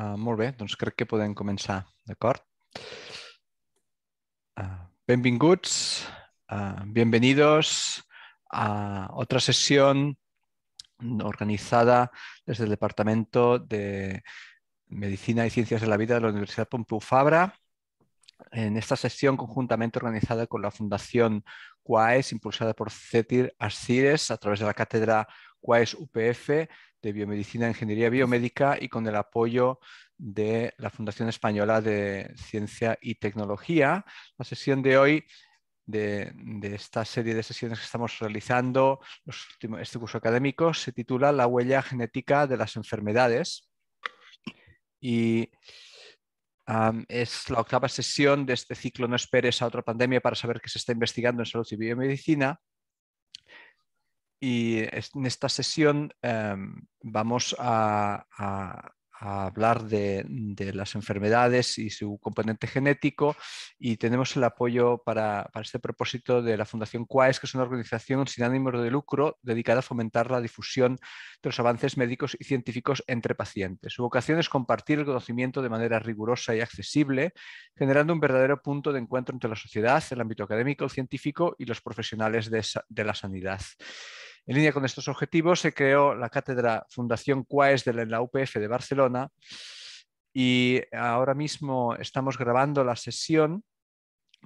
Uh, entonces creo que pueden comenzar, ¿de Uh, benvinguts, ah, bienvenidos a otra sesión organizada desde el Departamento de Medicina y Ciencias de la Vida de la Universidad Pompeu Fabra. En esta sesión conjuntamente organizada con la Fundación CUAES, impulsada por CETIR ASCIRES a través de la Cátedra CUAES UPF, de Biomedicina Ingeniería Biomédica y con el apoyo de la Fundación Española de Ciencia y Tecnología. La sesión de hoy de, esta serie de sesiones que estamos realizando, los este curso académico, se titula La huella genética de las enfermedades. Y es la octava sesión de este ciclo No esperes a otra pandemia para saber qué se está investigando en salud y biomedicina y en esta sesión em, vamos a, hablar de, las enfermedades y su componente genético y tenemos el apoyo para, este propósito de la Fundación CUAES, que es una organización sin ánimo de lucro dedicada a fomentar la difusión de los avances médicos y científicos entre pacientes. Su vocación es compartir el conocimiento de manera rigurosa y accesible, generando un verdadero punto de encuentro entre la sociedad, el ámbito académico, el científico y los profesionales de la sanidad. En línea con estos objetivos se creó la cátedra Fundación CUAES de la UPF de Barcelona y ahora mismo estamos grabando la sesión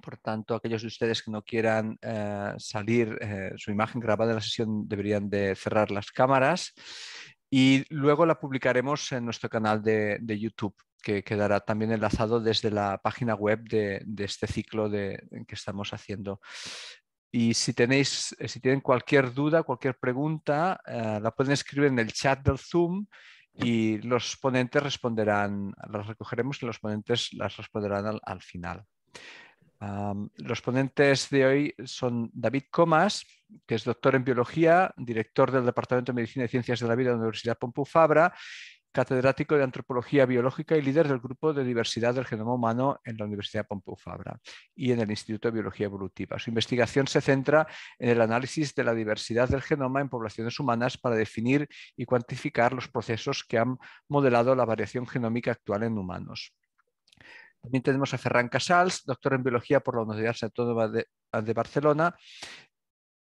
por tanto, aquellos de ustedes que no quieran eh, salir eh, su imagen grabada en la sesión deberían de cerrar las cámaras y luego la publicaremos en nuestro canal de, YouTube, que quedará también enlazado desde la página web de, de este ciclo de, que estamos haciendo. Y si tenéis, eh, si tienen cualquier duda, cualquier pregunta, eh, la pueden escribir en el chat del Zoom y los ponentes responderán, las recogeremos y los ponentes las responderán al, final. los ponentes de hoy son David Comas, que es doctor en biología, director del Departamento de Medicina y Ciencias de la Vida de la Universidad Pompeu Fabra catedrático de Antropología Biológica y líder del Grupo de Diversidad del Genoma Humano en la Universidad Pompeu Fabra y en el Instituto de Biología Evolutiva. Su investigación se centra en el análisis de la diversidad del genoma en poblaciones humanas para definir y cuantificar los procesos que han modelado la variación genómica actual en humanos. También tenemos a Ferran Casals, doctor en Biología por la Universidad de Barcelona,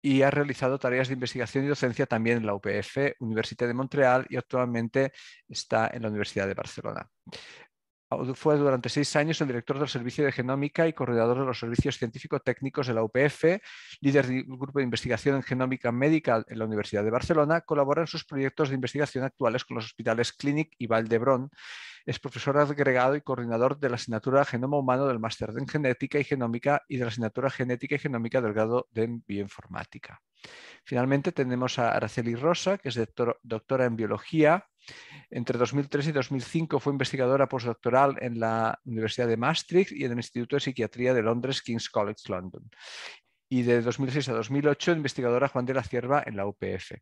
y ha realizado tareas de investigación y docencia también en la UPF, Universidad de Montreal y actualmente está en la Universidad de Barcelona. Ah, fue durante seis años el director del Servicio de Genómica y coordinador de los servicios científico-técnicos de la UPF, líder del Grupo de Investigación en Genómica Médica en la Universidad de Barcelona, colabora en sus proyectos de investigación actuales con los hospitales Clinic y Valdebrón. Es profesor agregado y coordinador de la asignatura Genoma Humano del Máster en Genética y Genómica y de la asignatura Genética y Genómica del grado de Bioinformática. Finalmente tenemos a Araceli Rosa, que es doctora en Biología entre 2003 y 2005 fue investigadora postdoctoral en la Universidad de Maastricht y en el Instituto de Psiquiatría de Londres, King's College London y de 2006 a 2008 investigadora Juan de la Cierva en la UPF.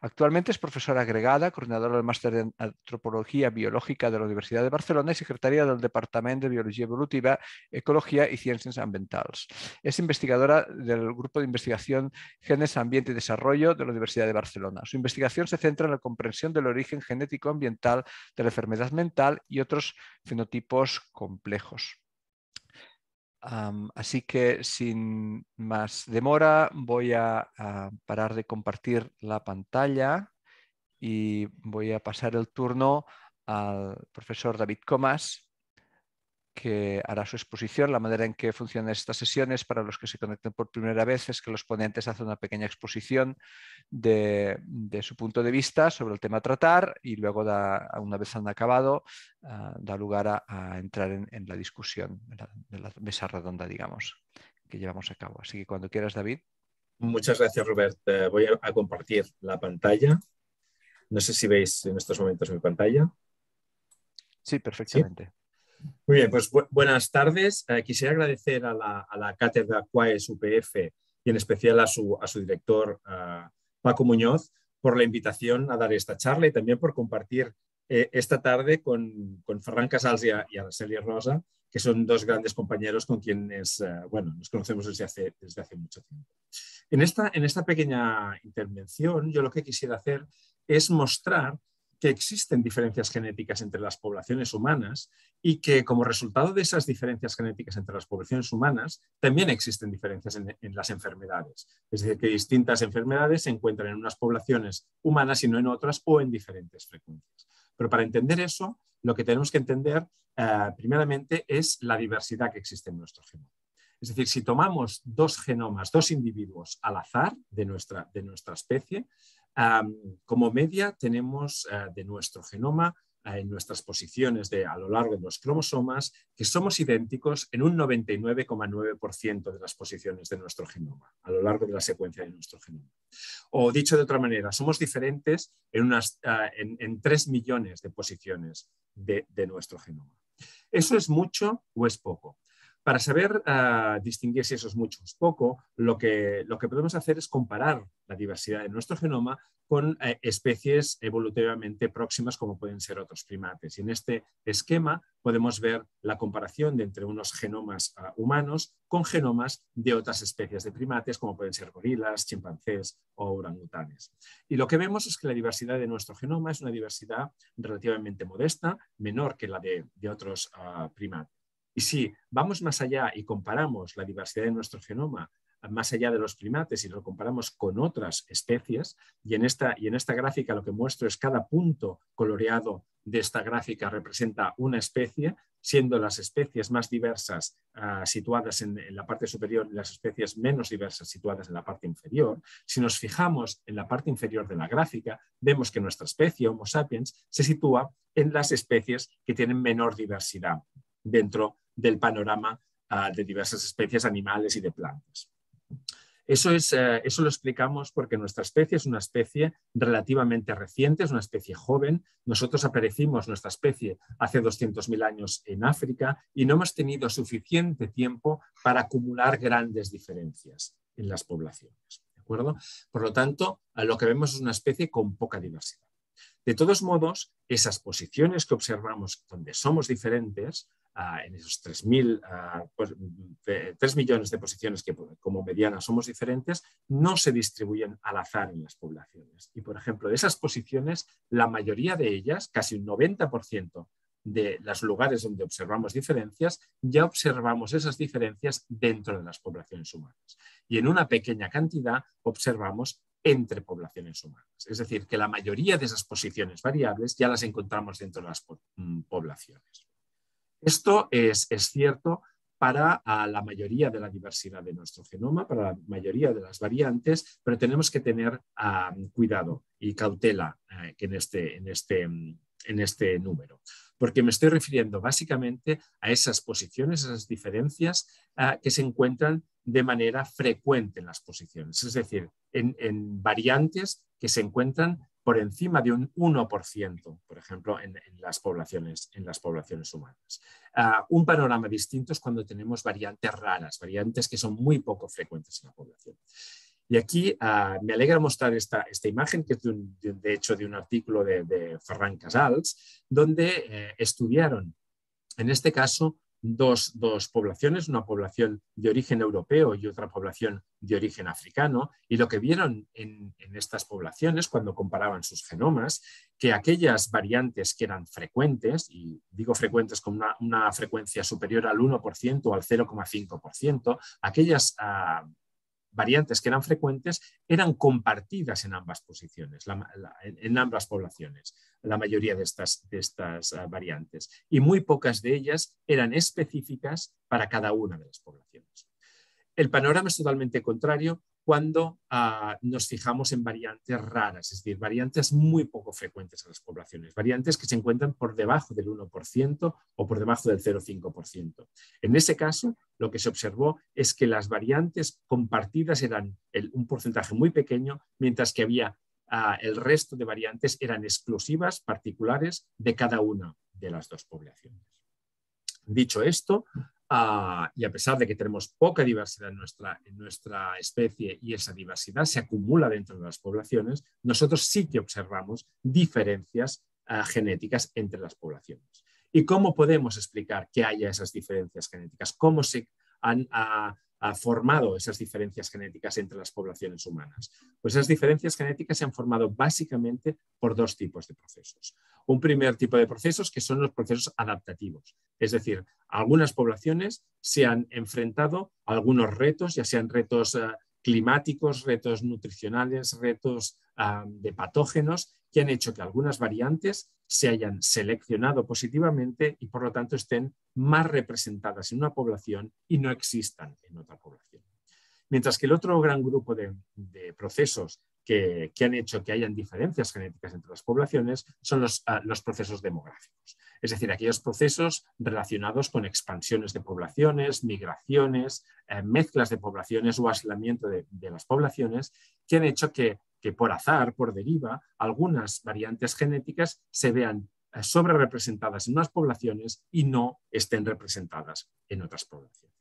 Actualmente es profesora agregada, coordinadora del Máster de Antropología Biológica de la Universidad de Barcelona y secretaria del Departamento de Biología Evolutiva, Ecología y Ciencias Ambientales. Es investigadora del Grupo de Investigación Genes, Ambiente y Desarrollo de la Universidad de Barcelona. Su investigación se centra en la comprensión del origen genético ambiental de la enfermedad mental y otros fenotipos complejos así que sin más demora voy a, parar de compartir la pantalla y voy a pasar el turno al profesor David Comas que hará su exposición. La manera en que funcionan estas sesiones para los que se conecten por primera vez es que los ponentes hacen una pequeña exposición de, su punto de vista sobre el tema a tratar y luego, una vez han acabado, ah, da lugar a, entrar en, la discusión de la, mesa redonda, digamos, que llevamos a cabo. Así que cuando quieras, David. Muchas gracias, Robert. Eh, voy a compartir la pantalla. No sé si veis en estos momentos mi pantalla. Sí, perfectamente. Muy bien, pues buenas tardes. Eh, quisiera agradecer a la, cátedra CUAES UPF y en especial a su, director eh, Paco Muñoz por la invitación a dar esta charla y también por compartir eh, esta tarde con, con Ferran Casals y, a, y Araceli Rosa, que son dos grandes compañeros con quienes bueno, nos conocemos desde hace, desde hace mucho tiempo. En esta, en esta pequeña intervención, yo lo que quisiera hacer es mostrar existen diferencias genéticas entre las poblaciones humanas y que como resultado de esas diferencias genéticas entre las poblaciones humanas, también existen diferencias en, las enfermedades. Es decir, que distintas enfermedades se encuentran en unas poblaciones humanas y no en otras o en diferentes frecuencias. Pero para entender eso, lo que tenemos que entender eh, primeramente es la diversidad que existe en nuestro genoma. Es decir, si tomamos dos genomas, dos individuos al azar de nuestra, de nuestra especie, como media tenemos eh, de nuestro genoma eh, en nuestras posiciones a lo largo de los cromosomas que somos idénticos en un 99,9% de las posiciones de nuestro genoma, a lo largo de la secuencia de nuestro genoma. O dicho de otra manera, somos diferentes en, unas, 3 eh, millones de posiciones de nuestro genoma. ¿Eso es mucho o es poco? Para saber ah, distinguir si eso es o poco, lo que, lo que podemos hacer es comparar la diversidad de nuestro genoma con eh, especies evolutivamente próximas como pueden ser otros primates. Y en este esquema podemos ver la comparación de entre unos genomas ah, humanos con genomas de otras especies de primates como pueden ser gorilas, chimpancés o orangutanes. Y lo que vemos es que la diversidad de nuestro genoma es una diversidad relativamente modesta, menor que la de, otros ah, primates y si vamos más allá y comparamos la diversidad de nuestro genoma eh, más allá de los primates y lo comparamos con otras especies, y en esta, y en esta gráfica lo que muestro es cada punto coloreado de esta gráfica representa una especie, siendo las especies más diversas ah, situadas en, la parte superior y las especies menos diversas situadas en la parte inferior. Si nos fijamos en la parte inferior de la gráfica, vemos que nuestra especie, Homo sapiens, se sitúa en las especies que tienen menor diversidad dentro de del panorama ah, de diversas especies animales y de plantas. Eso, es, eh, eso lo explicamos porque nuestra especie es una especie relativamente reciente, es una especie joven. Nosotros aparecimos, nuestra especie, hace 200.000 años en África y no hemos tenido suficiente tiempo para acumular grandes diferencias en las poblaciones. ¿de acuerdo? Por lo tanto, lo que vemos es una especie con poca diversidad. De todos modos, esas posiciones que observamos donde somos diferentes en esos pues, 3 millones de posiciones que pues, como mediana somos diferentes, no se distribuyen al azar en las poblaciones. Y, por ejemplo, de esas posiciones, la mayoría de ellas, casi un 90% de los lugares donde observamos diferencias, ya observamos esas diferencias dentro de las poblaciones humanas. Y en una pequeña cantidad observamos entre poblaciones humanas. Es decir, que la mayoría de esas posiciones variables ya las encontramos dentro de las mm, poblaciones. Esto es, es cierto para ah, la mayoría de la diversidad de nuestro genoma, para la mayoría de las variantes, pero tenemos que tener ah, cuidado y cautela eh, en, este, en, este, mm, en este número, porque me estoy refiriendo básicamente a esas posiciones, esas diferencias ah, que se encuentran de manera frecuente en las posiciones, es decir, en, en variantes que se encuentran por encima de un 1%, por ejemplo, en, las, poblaciones, en las poblaciones humanas. Ah, un panorama distinto es cuando tenemos variantes raras, variantes que son muy poco frecuentes en la población. Y aquí ah, me alegra mostrar esta, esta imagen, que es de, hecho de un artículo de, de Ferran Casals, donde eh, estudiaron, en este caso, dos, poblaciones, una población de origen europeo y otra población de origen africano, y lo que vieron en, estas poblaciones cuando comparaban sus genomas, que aquellas variantes que eran frecuentes, y digo frecuentes con una, frecuencia superior al 1% o al 0,5%, aquellas... Ah, variantes que eran frecuentes eran compartidas en ambas posiciones, en ambas poblaciones, la mayoría de estas ah, variantes. Y muy pocas de ellas eran específicas para cada una de las poblaciones. El panorama es totalmente contrario cuando ah, nos fijamos en variantes raras, es decir, variantes muy poco frecuentes en las poblaciones, variantes que se encuentran por debajo del 1% o por debajo del 0,5%. En ese caso, lo que se observó es que las variantes compartidas eran un porcentaje muy pequeño, mientras que había ah, el resto de variantes eran exclusivas, particulares de cada una de las dos poblaciones. Dicho esto, Ah, y a pesar de que tenemos poca diversidad en nuestra, nuestra especie y esa diversidad se acumula dentro de las poblaciones, nosotros sí que observamos diferencias ah, genéticas entre las poblaciones. ¿Y cómo podemos explicar que haya esas diferencias genéticas? ¿Cómo se han, ah, ha formado esas diferencias genéticas entre las poblaciones humanas? Pues esas diferencias genéticas se han formado básicamente por dos tipos de procesos. Un primer tipo de procesos que son los procesos adaptativos, es decir, algunas poblaciones se han enfrentado a algunos retos, ya sean retos eh, climáticos, retos nutricionales, retos ah, de patógenos, que han hecho que algunas variantes se hayan seleccionado positivamente y por lo tanto estén más representadas en una población y no existan en otra población. Mientras que el otro gran grupo de, procesos que, han hecho que hayan diferencias genéticas entre las poblaciones son ah, los, procesos demográficos, es decir, aquellos procesos relacionados con expansiones de poblaciones, migraciones, eh, mezclas de poblaciones o aislamiento de, de, las poblaciones que han hecho que que por azar, por deriva, algunas variantes genéticas se vean eh, sobre representadas en unas poblaciones y no estén representadas en otras poblaciones.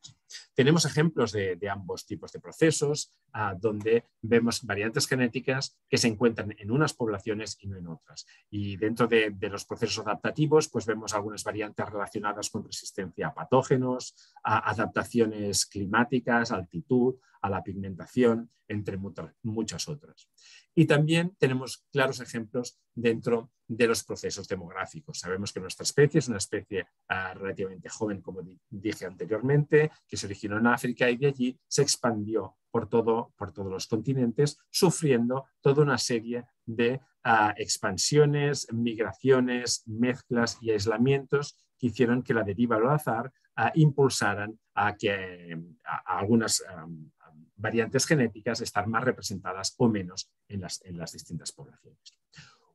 Tenemos ejemplos de, ambos tipos de procesos, ah, donde vemos variantes genéticas que se encuentran en unas poblaciones y no en otras. Y dentro de, los procesos adaptativos, pues vemos algunas variantes relacionadas con resistencia a patógenos, adaptaciones climáticas, altitud, a la pigmentación, entre muchas otras. Y también tenemos claros ejemplos dentro de los procesos demográficos. Sabemos que nuestra especie es una especie ah, relativamente joven, como dije anteriormente, que se originó en África y de allí se expandió por, todo, por todos los continentes, sufriendo toda una serie de ah, expansiones, migraciones, mezclas y aislamientos que hicieron que la deriva al azar ah, impulsaran a que algunas variantes genéticas estar más representadas o menos en las, distintas poblaciones.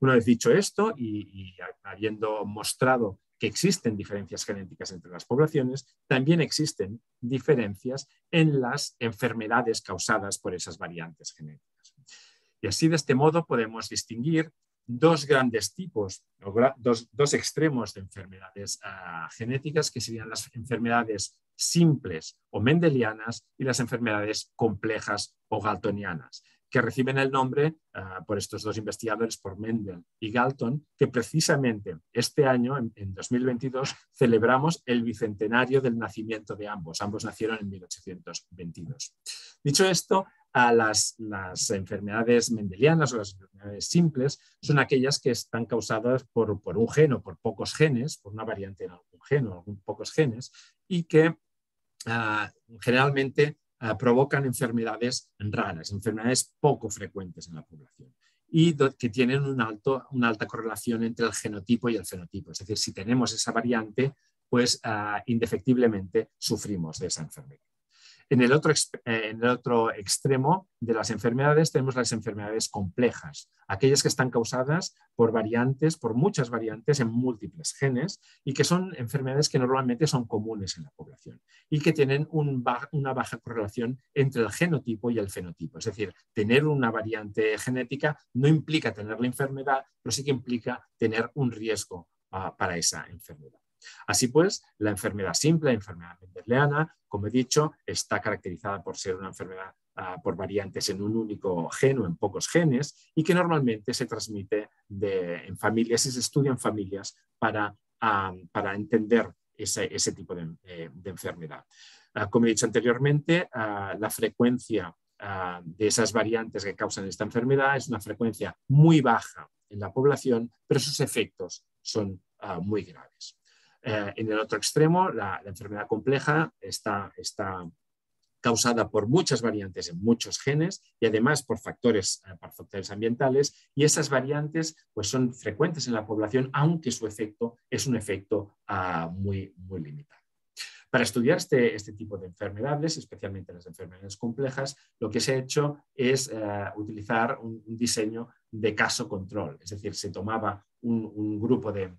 Una vez dicho esto y, y habiendo mostrado que existen diferencias genéticas entre las poblaciones, también existen diferencias en las enfermedades causadas por esas variantes genéticas. Y así de este modo podemos distinguir dos grandes tipos, dos, extremos de enfermedades ah, genéticas, que serían las enfermedades simples o mendelianas y las enfermedades complejas o galtonianas, que reciben el nombre ah, por estos dos investigadores, por Mendel y Galton, que precisamente este año, en 2022, celebramos el bicentenario del nacimiento de ambos. Ambos nacieron en 1822. Dicho esto, a las, las, enfermedades mendelianas o las enfermedades simples son aquellas que están causadas por, un gen o por pocos genes, por una variante en algún gen o pocos genes, y que ah, generalmente ah, provocan enfermedades raras, enfermedades poco frecuentes en la población y que tienen un alto, una alta correlación entre el genotipo y el fenotipo. Es decir, si tenemos esa variante, pues ah, indefectiblemente sufrimos de esa enfermedad. En el, otro, extremo de las enfermedades tenemos las enfermedades complejas, aquellas que están causadas por variantes, por muchas variantes en múltiples genes y que son enfermedades que normalmente son comunes en la población y que tienen una baja correlación entre el genotipo y el fenotipo. Es decir, tener una variante genética no implica tener la enfermedad, pero sí que implica tener un riesgo ah, para esa enfermedad. Así pues, la enfermedad simple, la enfermedad mendeliana, como he dicho, está caracterizada por ser una enfermedad ah, por variantes en un único gen o en pocos genes y que normalmente se transmite en familias y se estudia en familias para, ah, entender ese, tipo de, eh, enfermedad. Ah, como he dicho anteriormente, la frecuencia de esas variantes que causan esta enfermedad es una frecuencia muy baja en la población, pero sus efectos son muy graves. Eh, en el otro extremo, la, enfermedad compleja está, está, causada por muchas variantes en muchos genes y además eh, por factores, ambientales y esas variantes pues, son frecuentes en la población, aunque su efecto es un efecto ah, muy, muy limitado. Para estudiar este, este, tipo de enfermedades, especialmente las enfermedades complejas, lo que se ha hecho es eh, utilizar un, diseño de caso control, es decir, se tomaba un grupo de,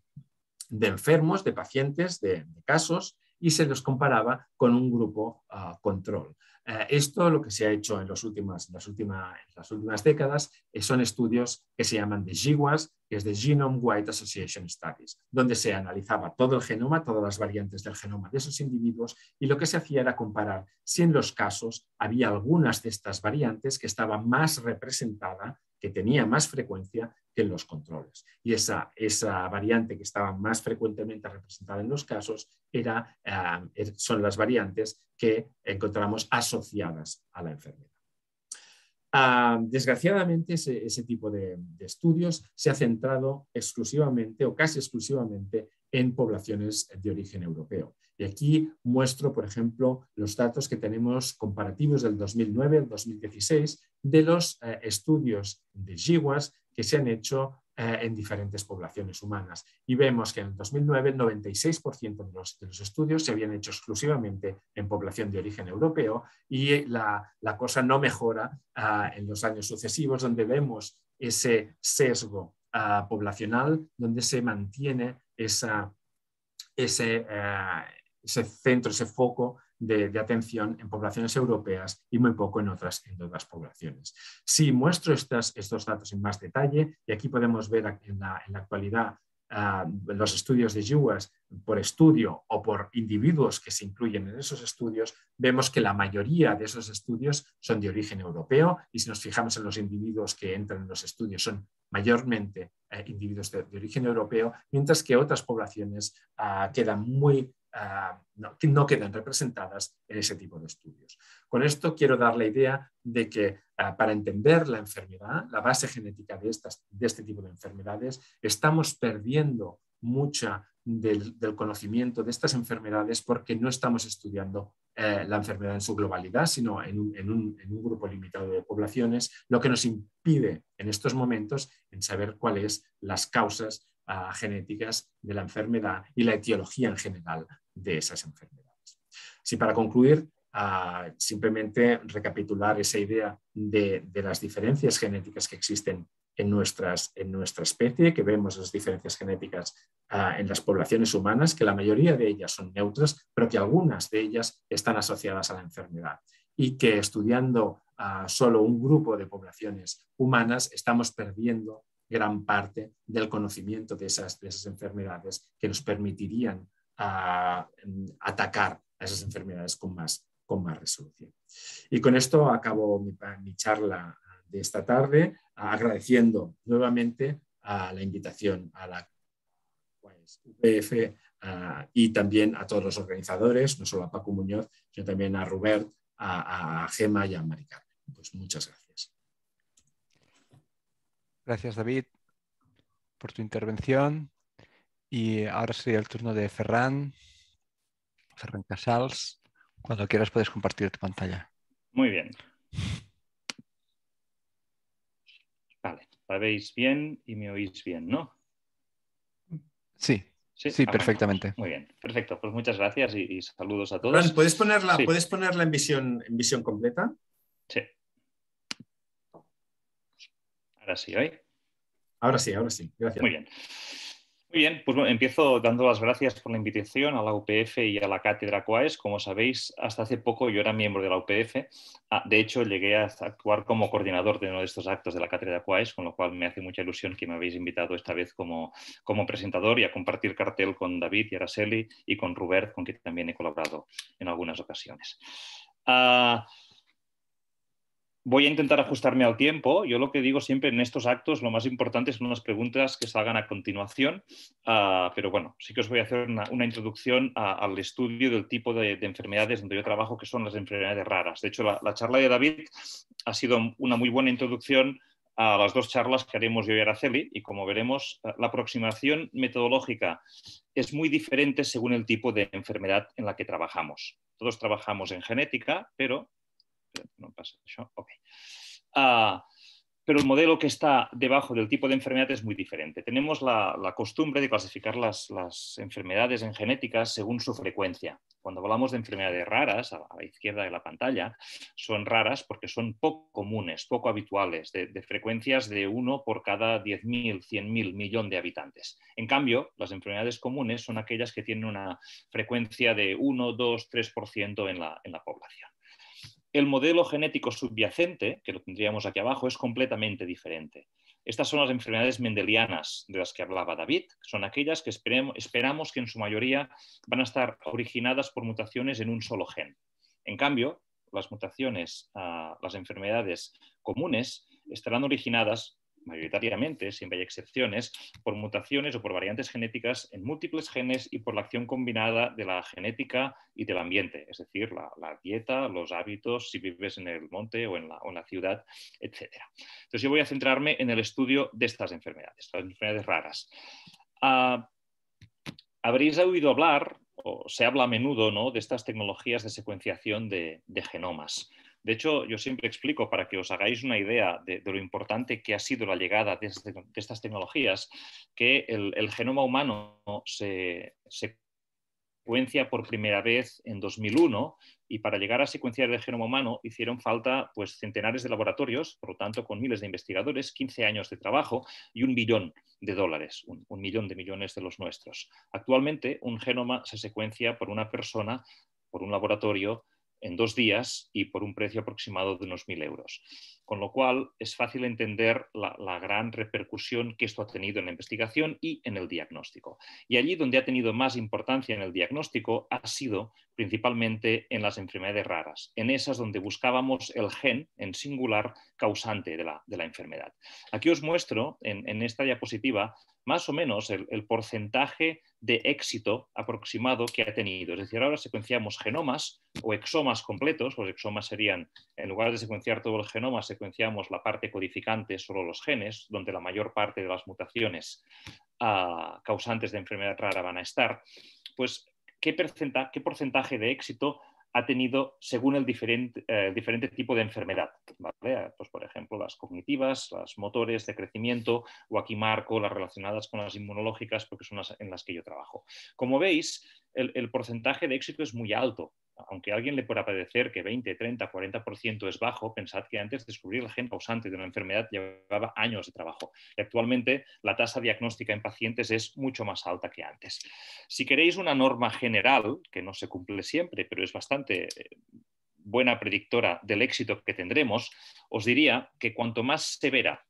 de enfermos, de pacientes, de, casos, y se los comparaba con un grupo ah, control. Eh, esto lo que se ha hecho en, las, las últimas décadas eh, son estudios que se llaman de GWAS, que es de Genome Wide Association Studies, donde se analizaba todo el genoma, todas las variantes del genoma de esos individuos y lo que se hacía era comparar si en los casos había algunas de estas variantes que estaban más representada, que tenía más frecuencia en los controles. Y esa, esa variante que estaba más frecuentemente representada en los casos era, ah, er, son las variantes que encontramos asociadas a la enfermedad. Ah, desgraciadamente, ese, tipo de, estudios se ha centrado exclusivamente o casi exclusivamente en poblaciones de origen europeo. Y aquí muestro, por ejemplo, los datos que tenemos comparativos del 2009 al 2016 de los eh, estudios de GWAS que se han hecho eh, en diferentes poblaciones humanas. Y vemos que en el 2009 el 96% de los, estudios se habían hecho exclusivamente en población de origen europeo y la, cosa no mejora ah, en los años sucesivos, donde vemos ese sesgo ah, poblacional, donde se mantiene ese, eh, ese centro, ese foco de, atención en poblaciones europeas y muy poco en otras, en otras poblaciones. Si muestro estos datos en más detalle, y aquí podemos ver en la, actualidad ah, los estudios de Yuas por estudio o por individuos que se incluyen en esos estudios, vemos que la mayoría de esos estudios son de origen europeo y si nos fijamos en los individuos que entran en los estudios son mayormente eh, individuos de, origen europeo, mientras que otras poblaciones ah, quedan muy Ah, no, quedan representadas en ese tipo de estudios. Con esto quiero dar la idea de que ah, para entender la enfermedad, la base genética de, estas, de este tipo de enfermedades, estamos perdiendo mucha del, conocimiento de estas enfermedades porque no estamos estudiando eh, la enfermedad en su globalidad, sino en un, grupo limitado de poblaciones, lo que nos impide en estos momentos en saber cuáles las causas ah, genéticas de la enfermedad y la etiología en general de esas enfermedades. Si para concluir, ah, simplemente recapitular esa idea de, las diferencias genéticas que existen en, nuestras, en nuestra especie, que vemos las diferencias genéticas ah, en las poblaciones humanas, que la mayoría de ellas son neutras, pero que algunas de ellas están asociadas a la enfermedad y que estudiando ah, solo un grupo de poblaciones humanas estamos perdiendo gran parte del conocimiento de esas, de esas enfermedades que nos permitirían a em, atacar a esas enfermedades con más, con más resolución. Y con esto acabo mi, charla de esta tarde, agradeciendo nuevamente a la invitación a la pues, UPF y también a todos los organizadores, no solo a Paco Muñoz, sino también a Robert, a, Gema y a Mari Pues muchas gracias. Gracias, David, por tu intervención. Y ahora sería el turno de Ferran, Ferran Casals. Cuando quieras puedes compartir tu pantalla. Muy bien. Vale, la veis bien y me oís bien, ¿no? Sí, sí, perfectamente. muy bien, perfecto. Pues muchas gracias y, saludos a todos. ¿puedes ponerla, ¿puedes ponerla en, visión, en visión completa? Sí. Ahora sí, ¿oí? Ahora sí, ahora sí. Gracias. Muy bien. Muy bien, pues bueno, empiezo dando las gracias por la invitación a la UPF y a la Cátedra COAES. Como sabéis, hasta hace poco yo era miembro de la UPF. Ah, de hecho, llegué a actuar como coordinador de uno de estos actos de la Cátedra COAES, con lo cual me hace mucha ilusión que me habéis invitado esta vez como, como presentador y a compartir cartel con David y Araceli y con Rubert, con quien también he colaborado en algunas ocasiones. Ah, voy a intentar ajustarme al tiempo. Yo lo que digo siempre en estos actos, lo más importante son las preguntas que salgan a continuación, ah, pero bueno, sí que os voy a hacer una, introducción al estudio del tipo de, enfermedades donde yo trabajo, que son las enfermedades raras. De hecho, la, la, charla de David ha sido una muy buena introducción a las dos charlas que haremos yo y Araceli, y como veremos, eh, la aproximación metodológica es muy diferente según el tipo de enfermedad en la que trabajamos. Todos trabajamos en genética, pero no ah, pero el modelo que está debajo del tipo de enfermedad es muy diferente. Tenemos la, costumbre de clasificar las, enfermedades en genéticas según su frecuencia. Cuando hablamos de enfermedades raras, a la izquierda de la pantalla, son raras porque son poco comunes, poco habituales, de, frecuencias de uno por cada 10.000, 100.000 millón de habitantes. En cambio, las enfermedades comunes son aquellas que tienen una frecuencia de 1, 2, 3% en en la población el modelo genético subyacente, que lo tendríamos aquí abajo, es completamente diferente. Estas son las enfermedades mendelianas de las que hablaba David, son aquellas que esperamos que en su mayoría van a estar originadas por mutaciones en un solo gen. En cambio, las mutaciones, ah, las enfermedades comunes, estarán originadas mayoritariamente, siempre hay excepciones, por mutaciones o por variantes genéticas en múltiples genes y por la acción combinada de la genética y del ambiente, es decir, la, dieta, los hábitos, si vives en el monte o en la, ciudad, etc. Entonces yo voy a centrarme en el estudio de estas enfermedades, las enfermedades raras. Ah, habréis oído hablar, o se habla a menudo, ¿no? de estas tecnologías de secuenciación de genomas. De hecho, yo siempre explico para que os hagáis una idea de, lo importante que ha sido la llegada de, este estas tecnologías, que el, genoma humano se, secuencia por primera vez en 2001 y para llegar a secuenciar el genoma humano hicieron falta pues, centenares de laboratorios, por lo tanto con miles de investigadores, 15 años de trabajo y un billón de dólares, un millón de millones de los nuestros. Actualmente un genoma se secuencia por una persona, por un laboratorio, en dos días y por un precio aproximado de unos mil euros. Con lo cual es fácil entender la, gran repercusión que esto ha tenido en la investigación y en el diagnóstico. Y allí donde ha tenido más importancia en el diagnóstico ha sido principalmente en las enfermedades raras, en esas donde buscábamos el gen en singular causante de la, enfermedad. Aquí os muestro en, en esta diapositiva más o menos el, porcentaje de éxito aproximado que ha tenido. Es decir, ahora secuenciamos genomas o exomas completos. Los pues exomas serían, en lugar de secuenciar todo el genoma, secuenciamos la parte codificante, solo los genes, donde la mayor parte de las mutaciones ah, causantes de enfermedad rara van a estar. Pues, ¿qué, qué porcentaje de éxito ha tenido según el eh, diferente, tipo de enfermedad. Pues, por ejemplo, las cognitivas, las motores de crecimiento, o aquí marco las relacionadas con las inmunológicas, porque son las en las que yo trabajo. Como veis, el porcentaje de éxito es muy alto aunque a alguien le pueda parecer que 20, 30, 40% es bajo, pensad que antes descubrir la gente causante de una enfermedad llevaba años de trabajo. actualmente la tasa diagnóstica en pacientes es mucho más alta que antes. Si queréis una norma general, que no se cumple siempre, pero es bastante eh, buena predictora del éxito que tendremos, os diría que cuanto más severa,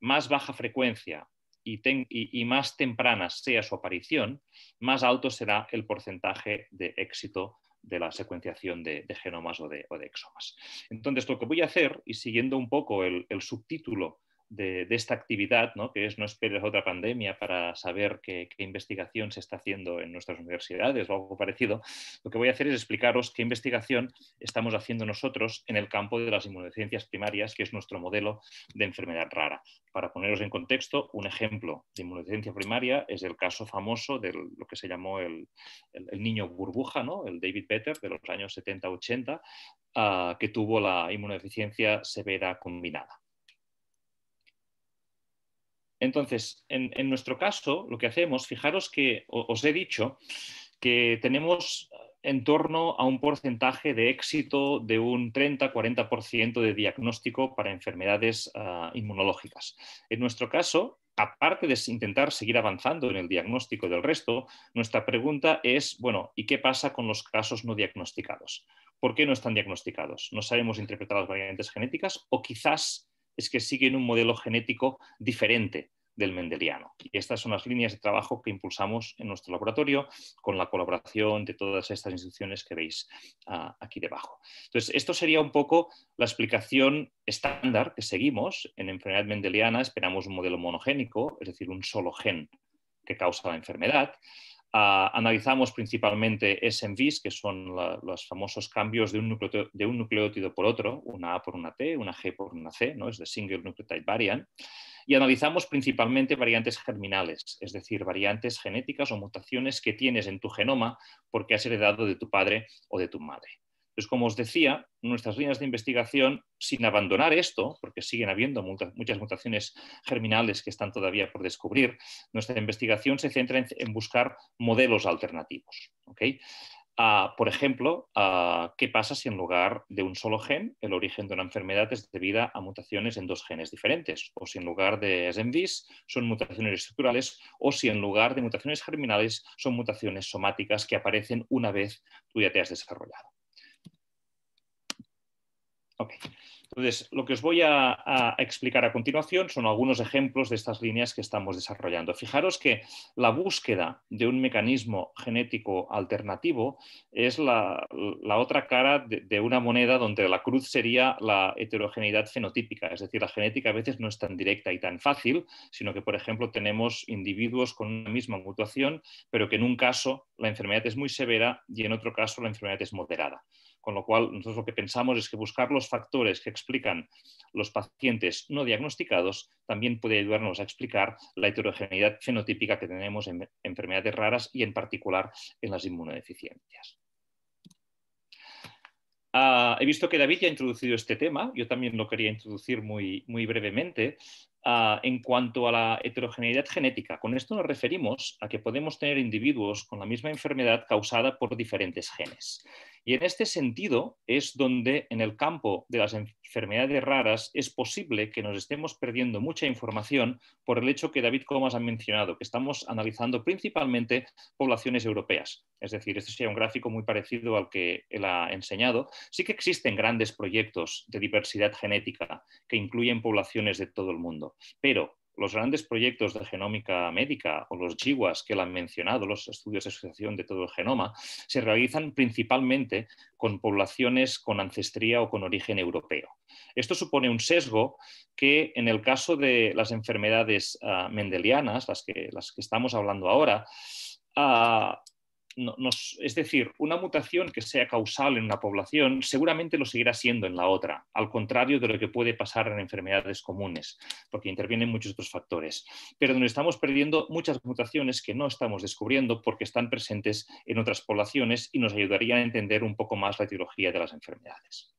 más baja frecuencia, y, más temprana sea su aparición, más alto será el porcentaje de éxito de la secuenciación de, genomas o de, exomas. Entonces, lo que voy a hacer, y siguiendo un poco el subtítulo de, esta actividad, ¿no? que es no esperes otra pandemia para saber qué, investigación se está haciendo en nuestras universidades o algo parecido, lo que voy a hacer es explicaros qué investigación estamos haciendo nosotros en el campo de las inmunodeficiencias primarias, que es nuestro modelo de enfermedad rara. Para poneros en contexto, un ejemplo de inmunodeficiencia primaria es el caso famoso de lo que se llamó el, niño burbuja, ¿no? el David Better de los años 70-80, ah, que tuvo la inmunodeficiencia severa combinada. Entonces, en, nuestro caso, lo que hacemos, fijaros que os he dicho que tenemos en torno a un porcentaje de éxito de un 30-40% de diagnóstico para enfermedades ah, inmunológicas. En nuestro caso, aparte de intentar seguir avanzando en el diagnóstico del resto, nuestra pregunta es, bueno, ¿y qué pasa con los casos no diagnosticados? ¿Por qué no están diagnosticados? ¿No sabemos interpretar las variantes genéticas o quizás es que siguen un modelo genético diferente del mendeliano. Y estas son las líneas de trabajo que impulsamos en nuestro laboratorio con la colaboración de todas estas instituciones que veis ah, aquí debajo. Entonces, esto sería un poco la explicación estándar que seguimos en enfermedad mendeliana. Esperamos un modelo monogénico, es decir, un solo gen que causa la enfermedad analizamos principalmente SMVs, que son los famosos cambios de un, nucleótido por otro, una A por una T, una G por una C, es de Single Nucleotide Variant, y analizamos principalmente variantes germinales, es decir, variantes genéticas o mutaciones que tienes en tu genoma porque has heredado de tu padre o de tu madre. Entonces, como os decía, nuestras líneas de investigación, sin abandonar esto, porque siguen habiendo muchas mutaciones germinales que están todavía por descubrir, nuestra investigación se centra en, buscar modelos alternativos. ¿okay? Ah, por ejemplo, ah, ¿qué pasa si en lugar de un solo gen, el origen de una enfermedad es debida a mutaciones en dos genes diferentes? O si en lugar de SMVs son mutaciones estructurales, o si en lugar de mutaciones germinales son mutaciones somáticas que aparecen una vez tú ya te has desarrollado. Okay Entonces, lo que os voy a, explicar a continuación son algunos ejemplos de estas líneas que estamos desarrollando. Fijaros que la búsqueda de un mecanismo genético alternativo es la, otra cara de, una moneda donde la cruz sería la heterogeneidad fenotípica, es decir, la genética a veces no es tan directa y tan fácil, sino que, por ejemplo, tenemos individuos con una misma mutación, pero que en un caso la enfermedad es muy severa y en otro caso la enfermedad es moderada. Con lo cual, nosotros lo que pensamos es que buscar los factores que explican los pacientes no diagnosticados, también puede ayudarnos a explicar la heterogeneidad fenotípica que tenemos en enfermedades raras y en particular en las inmunodeficiencias. Ah, he visto que David ya ha introducido este tema, yo también lo quería introducir muy, brevemente. Ah, en cuanto a la heterogeneidad genética, con esto nos referimos a que podemos tener individuos con la misma enfermedad causada por diferentes genes. Y en este sentido es donde en el campo de las enfermedades raras es posible que nos estemos perdiendo mucha información por el hecho que David Comas ha mencionado, que estamos analizando principalmente poblaciones europeas. Es decir, este sería un gráfico muy parecido al que él ha enseñado. Sí que existen grandes proyectos de diversidad genética que incluyen poblaciones de todo el mundo, pero los grandes proyectos de genómica médica o los GWAS que la han mencionado, los estudios de asociación de todo el genoma, se realizan principalmente con poblaciones con ancestría o con origen europeo. Esto supone un sesgo que en el caso de las enfermedades ah, mendelianas, las que, las que, estamos hablando ahora, ah, es decir, una mutación que sea causal en una población seguramente lo seguirá siendo en la otra, al contrario de lo que puede pasar en enfermedades comunes, porque intervienen muchos otros factores. Pero donde estamos perdiendo muchas mutaciones que no estamos descubriendo porque están presentes en otras poblaciones y nos ayudaría a entender un poco más la etiología de las enfermedades.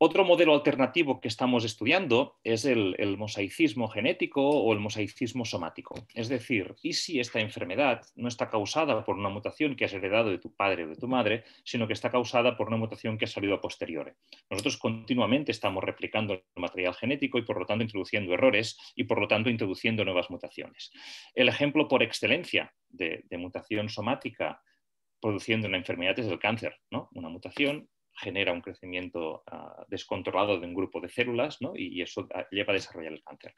Otro modelo alternativo que estamos estudiando es el, mosaicismo genético o el mosaicismo somático. Es decir, ¿y si esta enfermedad no está causada por una mutación que has heredado de tu padre o de tu madre, sino que está causada por una mutación que ha salido a posteriori? Nosotros continuamente estamos replicando el material genético y por lo tanto introduciendo errores y por lo tanto introduciendo nuevas mutaciones. El ejemplo por excelencia de, de mutación somática produciendo una enfermedad es el cáncer, ¿no? Una mutación genera un crecimiento ah, descontrolado de un grupo de células ¿no? y eso ah, lleva a desarrollar el cáncer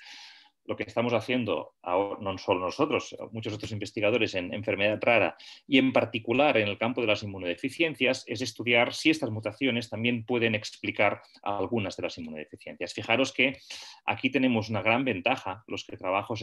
lo que estamos haciendo, no solo nosotros, muchos otros investigadores en enfermedad rara y en particular en el campo de las inmunodeficiencias, es estudiar si estas mutaciones también pueden explicar algunas de las inmunodeficiencias. Fijaros que aquí tenemos una gran ventaja los que,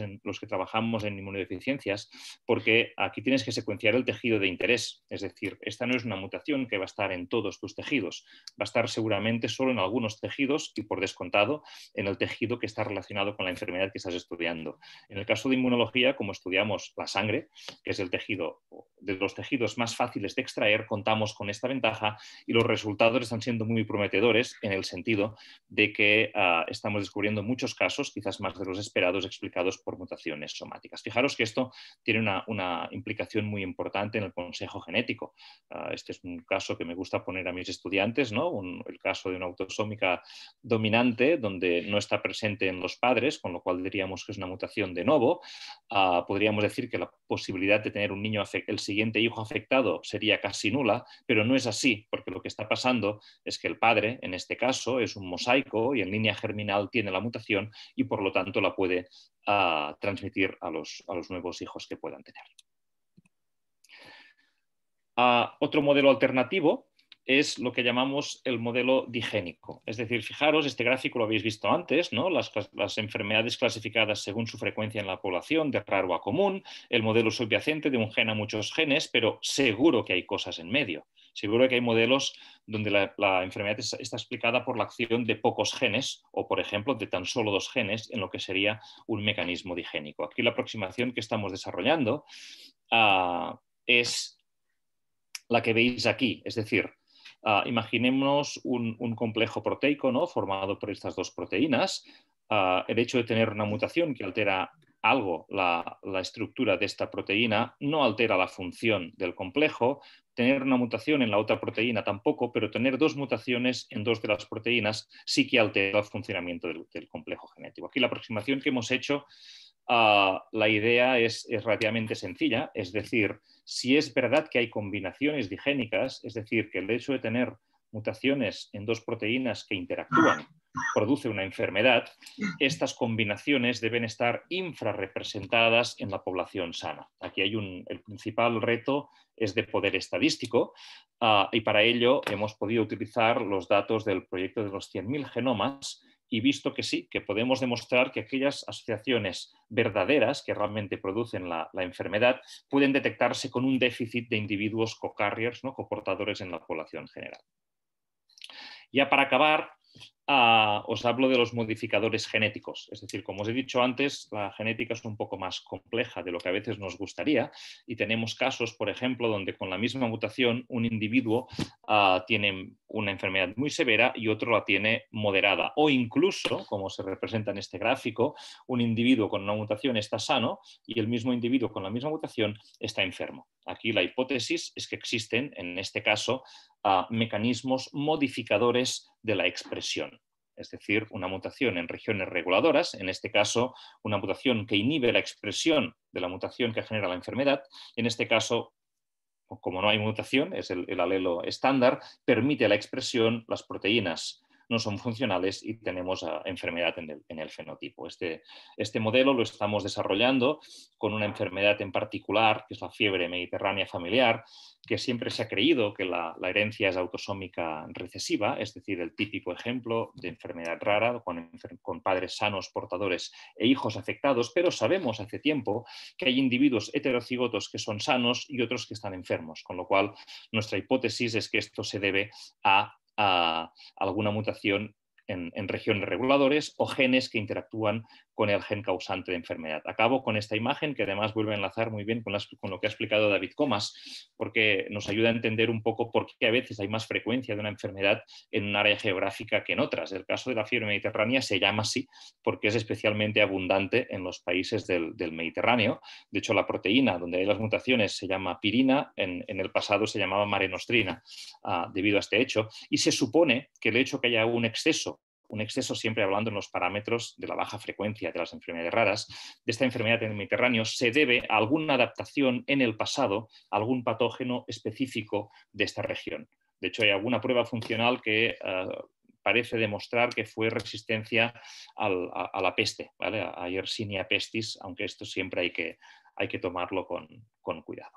en, los que trabajamos en inmunodeficiencias, porque aquí tienes que secuenciar el tejido de interés, es decir, esta no es una mutación que va a estar en todos tus tejidos, va a estar seguramente solo en algunos tejidos y por descontado en el tejido que está relacionado con la enfermedad que estás estudiando. En el caso de inmunología, como estudiamos la sangre, que es el tejido de los tejidos más fáciles de extraer, contamos con esta ventaja y los resultados están siendo muy prometedores en el sentido de que ah, estamos descubriendo muchos casos, quizás más de los esperados, explicados por mutaciones somáticas. Fijaros que esto tiene una, implicación muy importante en el consejo genético. Ah, este es un caso que me gusta poner a mis estudiantes, el caso de una autosómica dominante donde no está presente en los padres, con lo cual diría que es una mutación de novo. Ah, podríamos decir que la posibilidad de tener un niño el siguiente hijo afectado sería casi nula, pero no es así, porque lo que está pasando es que el padre, en este caso, es un mosaico y en línea germinal tiene la mutación y por lo tanto la puede ah, transmitir a los, nuevos hijos que puedan tener. Ah, otro modelo alternativo es lo que llamamos el modelo digénico. Es decir, fijaros, este gráfico lo habéis visto antes, ¿no? Las, enfermedades clasificadas según su frecuencia en la población, de raro a común, el modelo subyacente de un gen a muchos genes, pero seguro que hay cosas en medio. Seguro que hay modelos donde la, enfermedad está explicada por la acción de pocos genes o, por ejemplo, de tan solo dos genes en lo que sería un mecanismo digénico. Aquí la aproximación que estamos desarrollando ah, es la que veis aquí, es decir, Ah, imaginemos un, complejo proteico ¿no? formado por estas dos proteínas. Ah, el hecho de tener una mutación que altera algo la, estructura de esta proteína no altera la función del complejo. Tener una mutación en la otra proteína tampoco, pero tener dos mutaciones en dos de las proteínas sí que altera el funcionamiento del, complejo genético. Aquí la aproximación que hemos hecho, ah, la idea es relativamente sencilla, es decir, si es verdad que hay combinaciones digénicas, es decir, que el hecho de tener mutaciones en dos proteínas que interactúan produce una enfermedad, estas combinaciones deben estar infrarrepresentadas en la población sana. Aquí hay el principal reto es de poder estadístico ah, y para ello hemos podido utilizar los datos del proyecto de los 100.000 genomas y visto que sí, que podemos demostrar que aquellas asociaciones verdaderas que realmente producen la, enfermedad pueden detectarse con un déficit de individuos co-carriers, ¿no? coportadores en la población general. Ya para acabar, os hablo de los modificadores genéticos. Es decir, como os he dicho antes, la genética es un poco más compleja de lo que a veces nos gustaría y tenemos casos, por ejemplo, donde con la misma mutación un individuo ah, tiene una enfermedad muy severa y otro la tiene moderada. O incluso, como se representa en este gráfico, un individuo con una mutación está sano y el mismo individuo con la misma mutación está enfermo. Aquí la hipótesis es que existen, en este caso, a mecanismos modificadores de la expresión es decir, una mutación en regiones reguladoras, en este caso una mutación que inhibe la expresión de la mutación que genera la enfermedad, en este caso, como no hay mutación, es el, el alelo estándar, permite la expresión, las proteínas no son funcionales y tenemos ah, enfermedad en el, fenotipo. Este, este, modelo lo estamos desarrollando con una enfermedad en particular, que es la fiebre mediterránea familiar, que siempre se ha creído que la, herencia es autosómica recesiva, es decir, el típico ejemplo de enfermedad rara con padres sanos, portadores e hijos afectados, pero sabemos hace tiempo que hay individuos heterocigotos que son sanos y otros que están enfermos, con lo cual nuestra hipótesis es que esto se debe a a alguna mutación en, regiones reguladores o genes que interactúan con el gen causante de enfermedad. Acabo con esta imagen que además vuelve a enlazar muy bien con, lo que ha explicado David Comas, porque nos ayuda a entender un poco por qué a veces hay más frecuencia de una enfermedad en un área geográfica que en otras. El caso de la fiebre mediterránea se llama así porque es especialmente abundante en los países del, Mediterráneo. De hecho, la proteína donde hay las mutaciones se llama pirina, en, el pasado se llamaba marenostrina ah, debido a este hecho, y se supone que el hecho que haya un exceso un exceso siempre hablando en los parámetros de la baja frecuencia de las enfermedades raras, de esta enfermedad en el Mediterráneo, se debe a alguna adaptación en el pasado a algún patógeno específico de esta región. De hecho, hay alguna prueba funcional que eh, parece demostrar que fue resistencia a, la peste, a Yersinia pestis, aunque esto siempre hay que, hay que tomarlo con cuidado.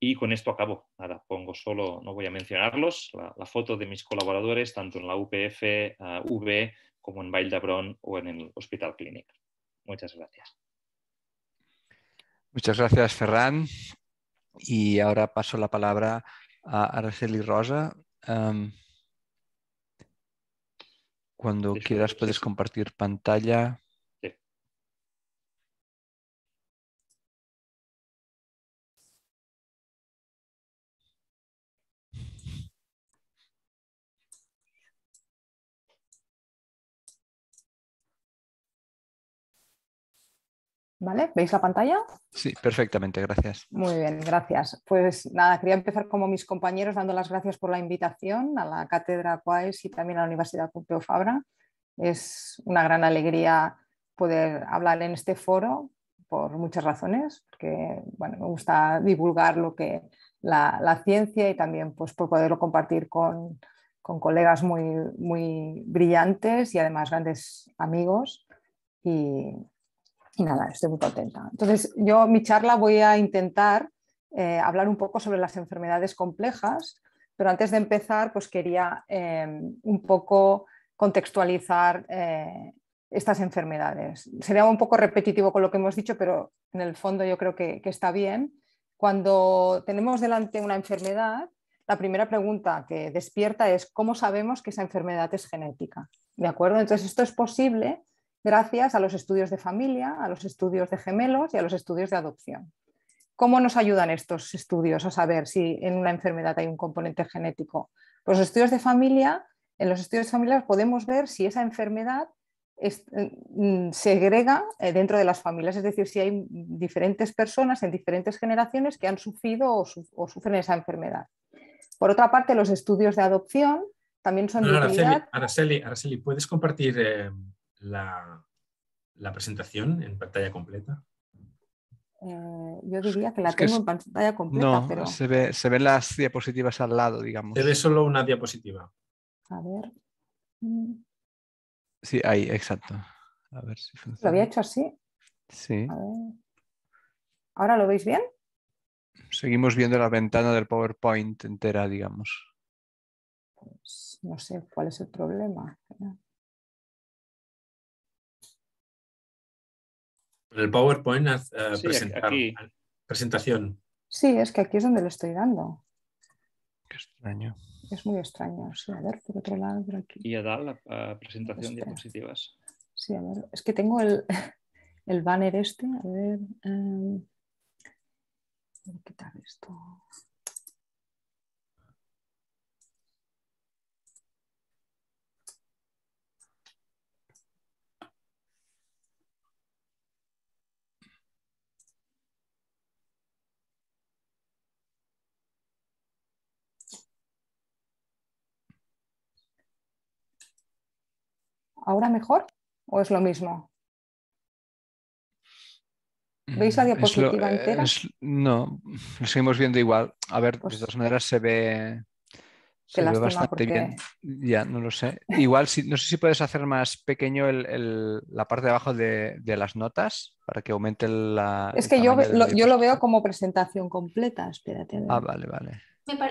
Y con esto acabo. Ahora pongo solo, no voy a mencionarlos, la, foto de mis colaboradores, tanto en la UPF, V, como en Bail d'Hebron o en el Hospital Clinic. Muchas gracias. Muchas gracias, Ferran. Y ahora paso la palabra a y Rosa. Em, cuando quieras puedes compartir pantalla. ¿Veis la pantalla? Sí, perfectamente, gracias. Muy bien, gracias. Pues nada, quería empezar como mis compañeros dando las gracias por la invitación a la Cátedra Quais y también a la Universidad Pompeu Fabra. Es una gran alegría poder hablar en este foro por muchas razones, porque bueno, me gusta divulgar lo que la, ciencia y también pues, por poderlo compartir con, con colegas muy, muy brillantes y además grandes amigos. Y, y nada, estoy muy contenta. Entonces, yo mi charla voy a intentar eh, hablar un poco sobre las enfermedades complejas, pero antes de empezar, pues quería em, un poco contextualizar eh, estas enfermedades. Sería un poco repetitivo con lo que hemos dicho, pero en el fondo yo creo que, que está bien. Cuando tenemos delante una enfermedad, la primera pregunta que despierta es cómo sabemos que esa enfermedad es genética. ¿De acuerdo? Entonces, esto es posible gracias a los estudios de familia, a los estudios de gemelos y a los estudios de adopción. ¿Cómo nos ayudan estos estudios a saber si en una enfermedad hay un componente genético? Pues los estudios de familia, en los estudios familiares podemos ver si esa enfermedad mm, mm, segrega eh, dentro de las familias, es decir, si hay diferentes personas en diferentes generaciones que han sufrido o, sufren esa enfermedad. Por otra parte, los estudios de adopción también son... Araceli, ¿puedes compartir eh, la, presentación en pantalla completa? Eh, yo diría que la tengo en pantalla completa. No, pero... se, ve, ven las diapositivas al lado, digamos. Se ve solo una diapositiva. A ver. Sí, ahí, exacto. ver ¿Lo había hecho así? Sí. ¿Ahora lo veis bien? Seguimos viendo la ventana del PowerPoint entera, digamos. Pues, no sé cuál es el problema. el PowerPoint, presentar, presentación. Sí, es que aquí es donde lo estoy dando. Qué extraño. Es muy extraño. Sí, a ver, por otro lado, por aquí. Y a dar la presentación de diapositivas. Sí, a ver, es que tengo el, banner este. A ver, voy em, a quitar esto. ahora mejor o es lo mismo? ¿Veis la mm, diapositiva eh, entera? no, lo seguimos viendo igual. A ver, de pues todas maneras se ve, se ve bastante bien. Ya, no lo sé. Igual, no sé si puedes hacer más pequeño la parte de abajo de, las notas para que aumente la. Es que yo, lo, yo lo veo como presentación completa. Espérate. Ah, vale, vale.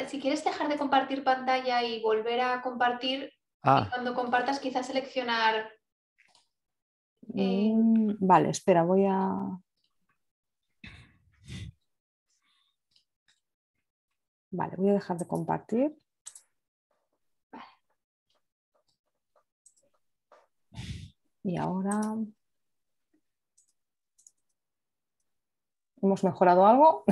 si quieres dejar de compartir pantalla y volver a compartir, Ah. cuando compartas, quizás seleccionar. Eh, mm, vale, espera, voy a. Vale, voy a dejar de compartir. Y ahora. ¿Hemos mejorado algo?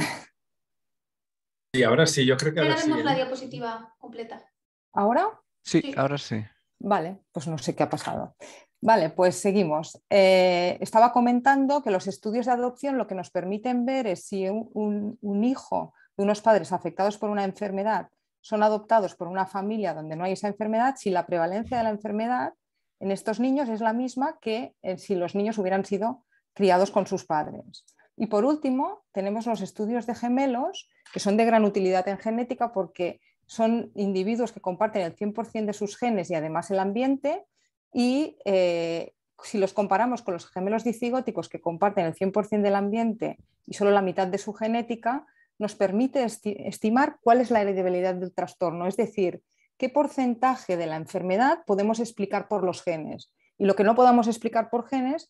Sí, ahora sí, yo creo que ahora, tenemos la ¿eh? diapositiva completa. ¿Ahora? Sí, ahora sí. Vale, pues no sé qué ha pasado. Vale, pues seguimos. Eh, estaba comentando que los estudios de adopción lo que nos permiten ver es si un, hijo de unos padres afectados por una enfermedad son adoptados por una familia donde no hay esa enfermedad, si la prevalencia de la enfermedad en estos niños es la misma que eh, si los niños hubieran sido criados con sus padres. Y por último, tenemos los estudios de gemelos, que son de gran utilidad en genética porque son individuos que comparten el 100% de sus genes y además el ambiente y eh, si los comparamos con los gemelos dicigóticos que comparten el 100% del ambiente y solo la mitad de su genética, nos permite estimar cuál es la heredabilidad del trastorno, es decir, qué porcentaje de la enfermedad podemos explicar por los genes. Y lo que no podamos explicar por genes,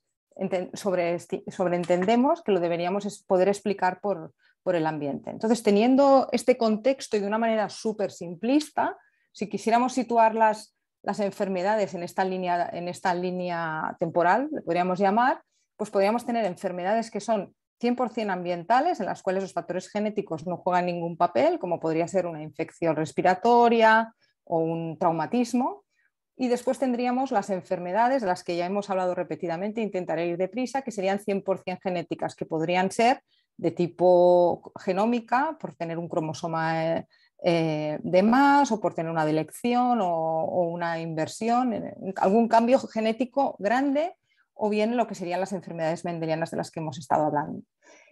sobreentendemos que lo deberíamos poder explicar por, por el ambiente. Entonces, teniendo este contexto y de una manera súper simplista, si quisiéramos situar las, enfermedades en esta, línea, en esta línea temporal, le podríamos llamar, pues podríamos tener enfermedades que son 100% ambientales, en las cuales los factores genéticos no juegan ningún papel, como podría ser una infección respiratoria o un traumatismo. Y después tendríamos las enfermedades, de las que ya hemos hablado repetidamente, intentaré ir deprisa, que serían 100% genéticas, que podrían ser de tipo genómica, por tener un cromosoma eh, de más o por tener una delección o, una inversión, algún cambio genético grande o bien lo que serían las enfermedades mendelianas de las que hemos estado hablando.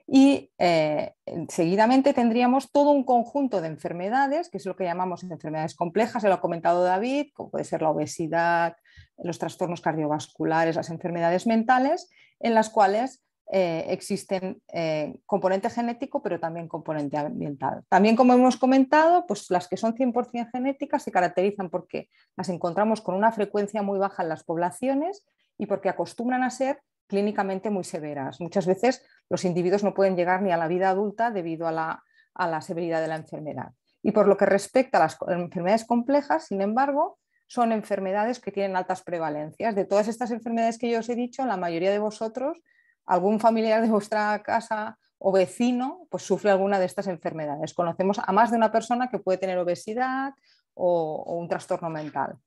Y eh, seguidamente tendríamos todo un conjunto de enfermedades, que es lo que llamamos enfermedades complejas, se lo ha comentado David, como puede ser la obesidad, los trastornos cardiovasculares, las enfermedades mentales, en las cuales eh, existen eh, componente genético, pero también componente ambiental. También, como hemos comentado, pues las que son 100% genéticas se caracterizan porque las encontramos con una frecuencia muy baja en las poblaciones y porque acostumbran a ser clínicamente muy severas. Muchas veces los individuos no pueden llegar ni a la vida adulta debido a la, a la severidad de la enfermedad. Y por lo que respecta a las enfermedades complejas, sin embargo, son enfermedades que tienen altas prevalencias. De todas estas enfermedades que yo os he dicho, la mayoría de vosotros algún familiar de vuestra casa o vecino pues sufre alguna de estas enfermedades. Conocemos a más de una persona que puede tener obesidad o, un trastorno mental.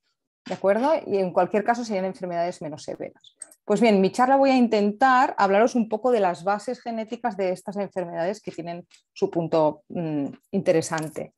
¿De acuerdo? Y en cualquier caso serían enfermedades menos severas. Pues bien, mi charla voy a intentar hablaros un poco de las bases genéticas de estas enfermedades que tienen su punto mm, interesante.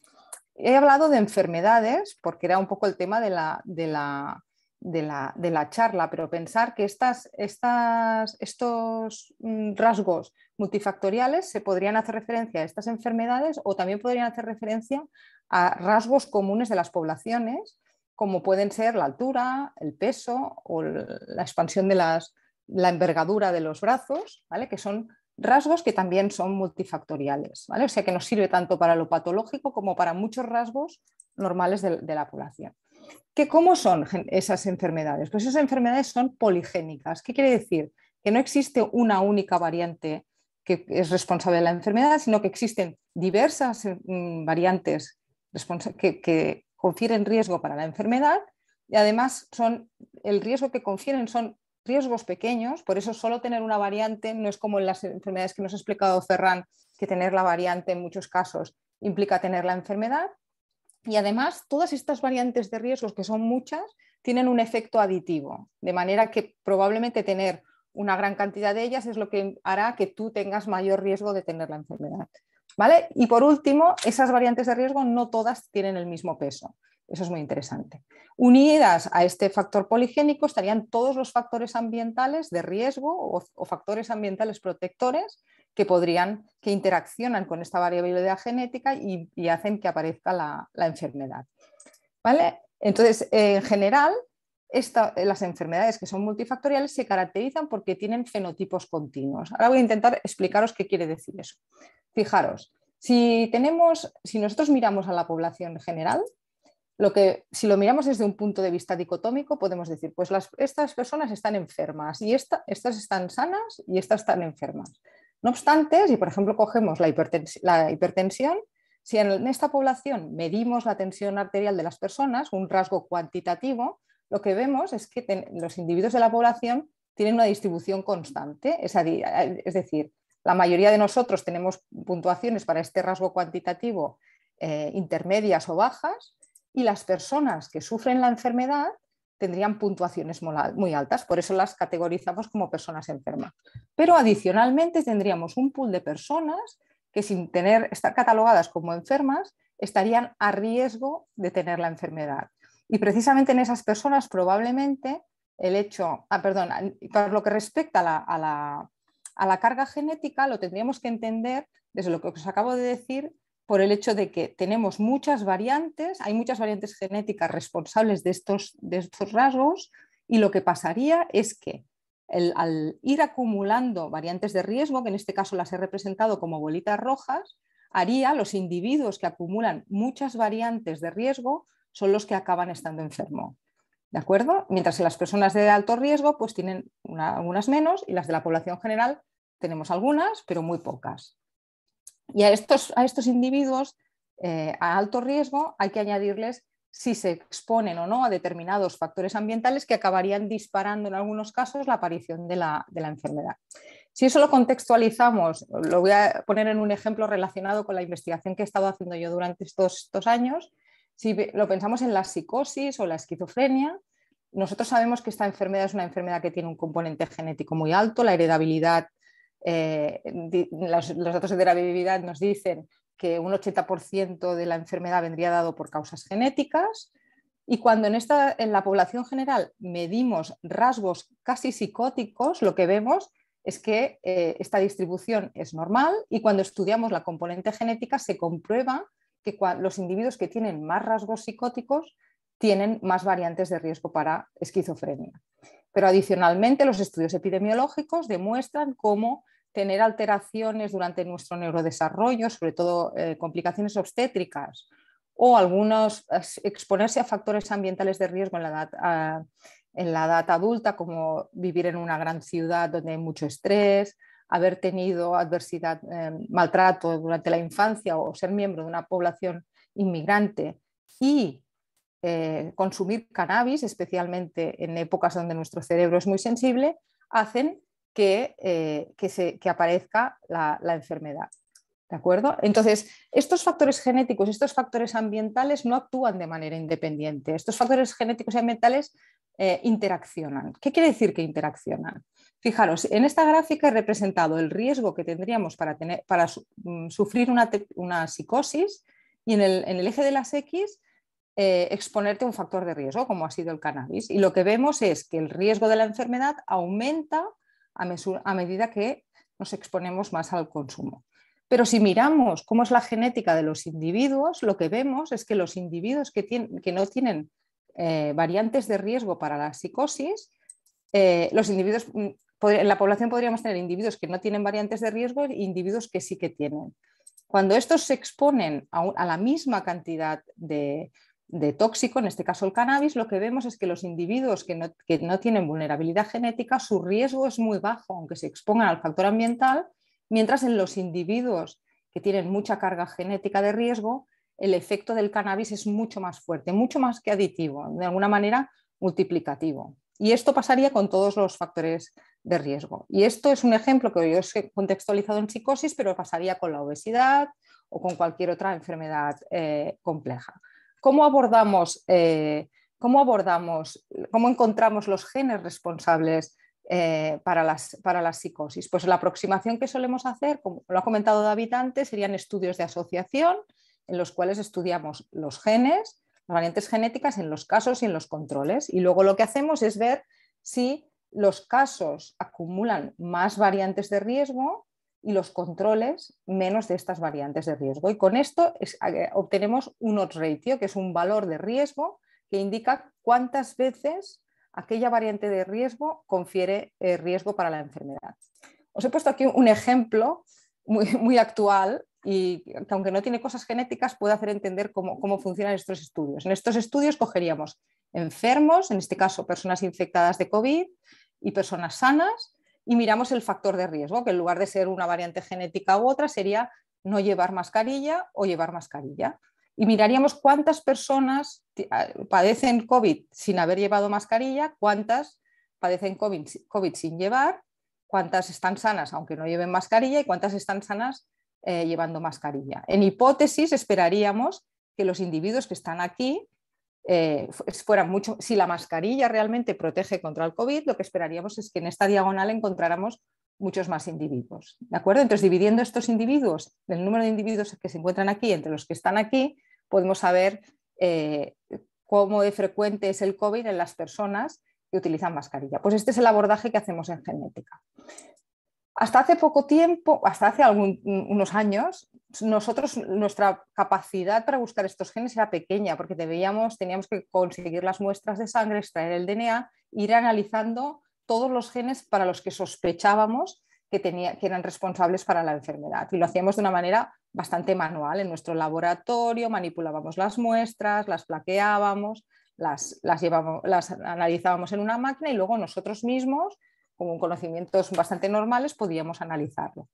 He hablado de enfermedades porque era un poco el tema de la, de la de la, charla, pero pensar que estas, estos mm, rasgos multifactoriales se podrían hacer referencia a estas enfermedades o también podrían hacer referencia a rasgos comunes de las poblaciones, como pueden ser la altura, el peso o la expansión de las, la envergadura de los brazos, que son rasgos que también son multifactoriales, o sea que nos sirve tanto para lo patológico como para muchos rasgos normales de la población. ¿Que ¿Cómo son esas enfermedades? Pues esas enfermedades son poligénicas. ¿Qué quiere decir? Que no existe una única variante que es responsable de la enfermedad, sino que existen diversas eh, mm, variantes que, confieren riesgo para la enfermedad y además son, el riesgo que confieren son riesgos pequeños, por eso solo tener una variante no es como en las enfermedades que nos ha explicado Ferran, que tener la variante en muchos casos implica tener la enfermedad, y además, todas estas variantes de riesgos, que son muchas, tienen un efecto aditivo, de manera que probablemente tener una gran cantidad de ellas es lo que hará que tú tengas mayor riesgo de tener la enfermedad. ¿Vale? Y por último, esas variantes de riesgo no todas tienen el mismo peso. Eso es muy interesante. Unidas a este factor poligénico estarían todos los factores ambientales de riesgo o factores ambientales protectores que podrían, que interaccionan con esta variabilidad genética y, hacen que aparezca la, enfermedad. ¿Vale? Entonces, en general, las enfermedades que son multifactoriales se caracterizan porque tienen fenotipos continuos. Ahora voy a intentar explicaros qué quiere decir eso. Fijaros, si, tenemos, si nosotros miramos a la población general, lo que, si lo miramos desde un punto de vista dicotómico, podemos decir, pues estas personas están enfermas y estas están sanas y estas están enfermas. No obstante, si por ejemplo cogemos la, hipertensión, si en esta población medimos la tensión arterial de las personas, un rasgo cuantitativo, lo que vemos es que los individuos de la población tienen una distribución constante, es, decir, la mayoría de nosotros tenemos puntuaciones para este rasgo cuantitativo eh, intermedias o bajas y las personas que sufren la enfermedad tendrían puntuaciones muy altas, por eso las categorizamos como personas enfermas. Pero adicionalmente tendríamos un pool de personas que sin tener, estar catalogadas como enfermas estarían a riesgo de tener la enfermedad. Y precisamente en esas personas probablemente el hecho, ah, perdón, por lo que respecta a la, a la carga genética, lo tendríamos que entender desde lo que os acabo de decir por el hecho de que tenemos muchas variantes, hay muchas variantes genéticas responsables de estos, de estos rasgos y lo que pasaría es que al ir acumulando variantes de riesgo, que en este caso las he representado como bolitas rojas, haría los individuos que acumulan muchas variantes de riesgo son los que acaban estando enfermos. ¿De acuerdo? Mientras que las personas de alto riesgo pues tienen algunas menos y las de la población general tenemos algunas, pero muy pocas. Y a estos, a estos individuos eh, a alto riesgo hay que añadirles si se exponen o no a determinados factores ambientales que acabarían disparando en algunos casos la aparición de la, enfermedad. Si eso lo contextualizamos, lo voy a poner en un ejemplo relacionado con la investigación que he estado haciendo yo durante estos, estos años, si lo pensamos en la psicosis o la esquizofrenia, nosotros sabemos que esta enfermedad es una enfermedad que tiene un componente genético muy alto, la heredabilidad eh, los, datos de durabilidad nos dicen que un 80% de la enfermedad vendría dado por causas genéticas y cuando en, la población general medimos rasgos casi psicóticos, lo que vemos es que eh, esta distribución es normal y cuando estudiamos la componente genética se comprueba que los individuos que tienen más rasgos psicóticos tienen más variantes de riesgo para esquizofrenia. Pero adicionalmente los estudios epidemiológicos demuestran cómo tener alteraciones durante nuestro neurodesarrollo, sobre todo eh, complicaciones obstétricas o algunos exponerse a factores ambientales de riesgo en la, edad, ah, en la edad adulta, como vivir en una gran ciudad donde hay mucho estrés, haber tenido adversidad, eh, maltrato durante la infancia o ser miembro de una población inmigrante y eh, consumir cannabis, especialmente en épocas donde nuestro cerebro es muy sensible, hacen eh, que, se, aparezca la, enfermedad. ¿De acuerdo? Entonces, estos factores genéticos, estos factores ambientales no actúan de manera independiente. Estos factores genéticos y ambientales eh, interaccionan. ¿Qué quiere decir que interaccionan? Fijaros, en esta gráfica he representado el riesgo que tendríamos para, tener, para mm, sufrir una, psicosis y en el, eje de las X eh, exponerte a un factor de riesgo, como ha sido el cannabis. Y lo que vemos es que el riesgo de la enfermedad aumenta a, medida que nos exponemos más al consumo. Pero si miramos cómo es la genética de los individuos, lo que vemos es que los individuos que, no tienen eh, variantes de riesgo para la psicosis, eh, los individuos, mm, en la población podríamos tener individuos que no tienen variantes de riesgo e individuos que sí que tienen. Cuando estos se exponen a la misma cantidad de, de tóxico, en este caso el cannabis, lo que vemos es que los individuos que no, tienen vulnerabilidad genética, su riesgo es muy bajo, aunque se expongan al factor ambiental, mientras en los individuos que tienen mucha carga genética de riesgo, el efecto del cannabis es mucho más fuerte, mucho más que aditivo, de alguna manera multiplicativo. Y esto pasaría con todos los factores de riesgo. Y esto es un ejemplo que yo os he contextualizado en psicosis, pero pasaría con la obesidad o con cualquier otra enfermedad eh, compleja. ¿Cómo abordamos, eh, cómo abordamos, cómo encontramos los genes responsables eh, para, la psicosis? Pues la aproximación que solemos hacer, como lo ha comentado David antes, serían estudios de asociación en los cuales estudiamos los genes, las variantes genéticas en los casos y en los controles. Y luego lo que hacemos es ver si los casos acumulan más variantes de riesgo y los controles menos de estas variantes de riesgo. Y con esto eh, obtenemos un odds ratio, que es un valor de riesgo que indica cuántas veces aquella variante de riesgo confiere eh, riesgo para la enfermedad. Os he puesto aquí un ejemplo muy, actual y que aunque no tiene cosas genéticas puede hacer entender cómo, cómo funcionan estos estudios. En estos estudios cogeríamos enfermos, en este caso personas infectadas de COVID y personas sanas, y miramos el factor de riesgo, que en lugar de ser una variante genética u otra, sería no llevar mascarilla o llevar mascarilla. Y miraríamos cuántas personas ah, padecen COVID sin haber llevado mascarilla, cuántas padecen COVID, sin llevar, cuántas están sanas aunque no lleven mascarilla y cuántas están sanas eh, llevando mascarilla. En hipótesis, esperaríamos que los individuos que están aquí eh, fuera mucho, si la mascarilla realmente protege contra el COVID, lo que esperaríamos es que en esta diagonal encontráramos muchos más individuos. ¿De acuerdo? Entonces, dividiendo estos individuos, el número de individuos que se encuentran aquí entre los que están aquí, podemos saber eh, cómo de frecuente es el COVID en las personas que utilizan mascarilla. Pues este es el abordaje que hacemos en genética. Hasta hace poco tiempo, hasta hace algunos unos años, nosotros, nuestra capacidad para buscar estos genes era pequeña, porque teníamos que conseguir las muestras de sangre, extraer el DNA, ir analizando todos los genes para los que sospechábamos que, que eran responsables para la enfermedad. Y lo hacíamos de una manera bastante manual. En nuestro laboratorio manipulábamos las muestras, las plaqueábamos, las, las, llevamos, las analizábamos en una máquina y luego nosotros mismos, con conocimientos bastante normales, podíamos analizarlo.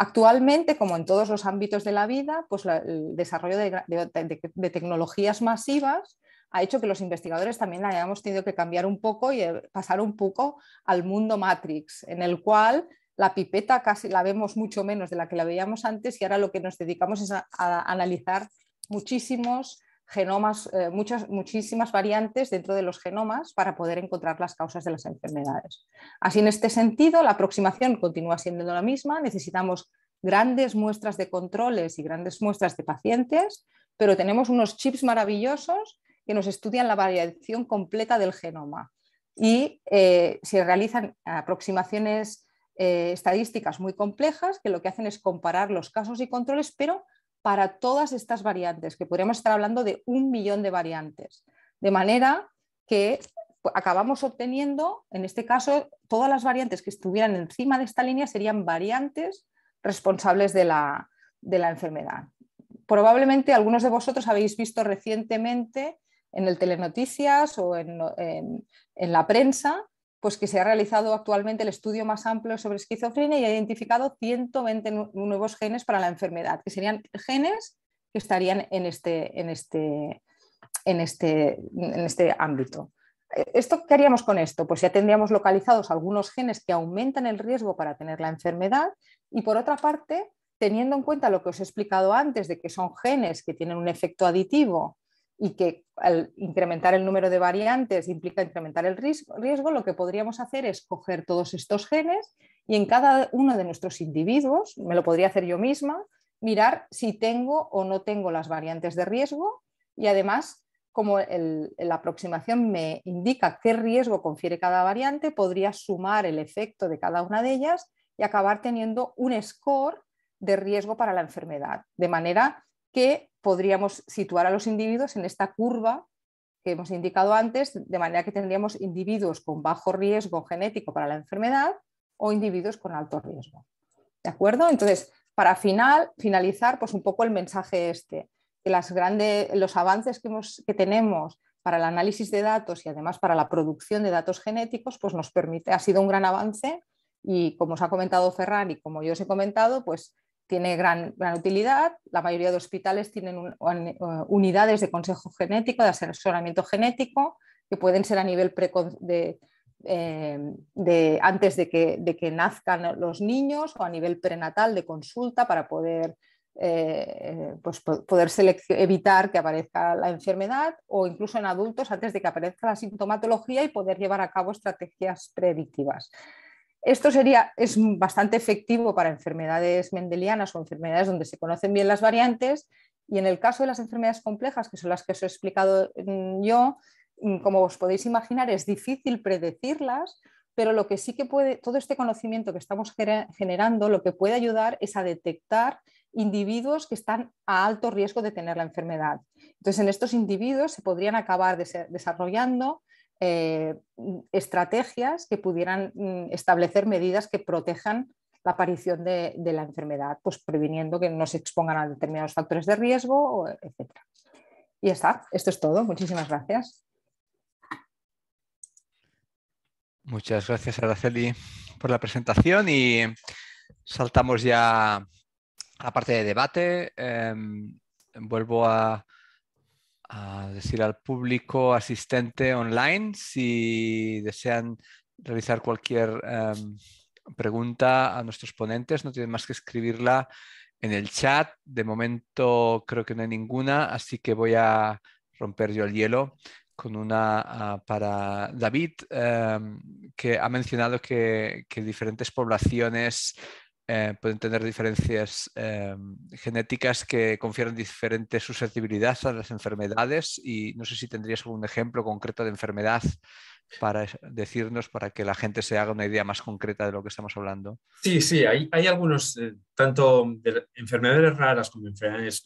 Actualmente, como en todos los ámbitos de la vida, pues el desarrollo de, tecnologías masivas ha hecho que los investigadores también hayamos tenido que cambiar un poco y eh, pasar un poco al mundo Matrix, en el cual la pipeta casi la vemos mucho menos de la que la veíamos antes y ahora lo que nos dedicamos es a analizar muchísimos genomas, eh, muchas, muchísimas variantes dentro de los genomas para poder encontrar las causas de las enfermedades. Así, en este sentido, la aproximación continúa siendo la misma. Necesitamos grandes muestras de controles y grandes muestras de pacientes, pero tenemos unos chips maravillosos que nos estudian la variación completa del genoma. Y eh, se realizan aproximaciones eh, estadísticas muy complejas que lo que hacen es comparar los casos y controles, pero para todas estas variantes, que podríamos estar hablando de un millón de variantes. De manera que acabamos obteniendo, en este caso, todas las variantes que estuvieran encima de esta línea serían variantes responsables de la, de la enfermedad. Probablemente algunos de vosotros habéis visto recientemente en el Telenoticias o en, en la prensa pues que se ha realizado actualmente el estudio más amplio sobre esquizofrenia y ha identificado 120 nuevos genes para la enfermedad, que serían genes que estarían en este, en este, en este, este ámbito. Eh, ¿Esto, ¿Qué haríamos con esto? Pues ya tendríamos localizados algunos genes que aumentan el riesgo para tener la enfermedad y por otra parte, teniendo en cuenta lo que os he explicado antes de que son genes que tienen un efecto aditivo y que al incrementar el número de variantes implica incrementar el riesgo, lo que podríamos hacer es coger todos estos genes y en cada uno de nuestros individuos, me lo podría hacer yo misma, mirar si tengo o no tengo las variantes de riesgo y además, como la aproximación me indica qué riesgo confiere cada variante, podría sumar el efecto de cada una de ellas y acabar teniendo un score de riesgo para la enfermedad, de manera que podríamos situar a los individuos en esta curva que hemos indicado antes, de manera que tendríamos individuos con bajo riesgo genético para la enfermedad o individuos con alto riesgo. ¿De acuerdo? Entonces, para finalizar, pues un poco el mensaje este, que las grandes, los avances que, que tenemos para el análisis de datos y además para la producción de datos genéticos, pues nos permite, ha sido un gran avance y como os ha comentado Ferran y como yo os he comentado, pues tiene gran, utilidad. La mayoría de hospitales tienen eh, unidades de consejo genético, de asesoramiento genético, que pueden ser a nivel em, antes de que, nazcan los niños o a nivel prenatal de consulta para poder, eh, pues, poder evitar que aparezca la enfermedad o incluso en adultos antes de que aparezca la sintomatología y poder llevar a cabo estrategias predictivas. Esto sería, es bastante efectivo para enfermedades mendelianas o enfermedades donde se conocen bien las variantes y en el caso de las enfermedades complejas, que son las que os he explicado mm, yo, mm, como os podéis imaginar, es difícil predecirlas, pero lo que sí que puede, todo este conocimiento que estamos generando, lo que puede ayudar es a detectar individuos que están a alto riesgo de tener la enfermedad. Entonces, en estos individuos se podrían acabar desarrollando eh, mm, estrategias que pudieran mm, establecer medidas que protejan la aparición de, la enfermedad, pues previniendo que no se expongan a determinados factores de riesgo, etc. Y ya está, esto es todo. Muchísimas gracias. Muchas gracias, Araceli, por la presentación y saltamos ya a la parte de debate. Em, vuelvo a, a decir al público asistente online si desean realizar cualquier em, pregunta a nuestros ponentes, no tienen más que escribirla en el chat. De momento creo que no hay ninguna, así que voy a romper yo el hielo con una ah, para David, em, que ha mencionado que diferentes poblaciones eh, pueden tener diferencias eh, genéticas que confieren diferente susceptibilidades a las enfermedades y no sé si tendrías algún ejemplo concreto de enfermedad para decirnos, para que la gente se haga una idea más concreta de lo que estamos hablando. Sí, sí, hay, hay algunos, eh, tanto de enfermedades raras como enfermedades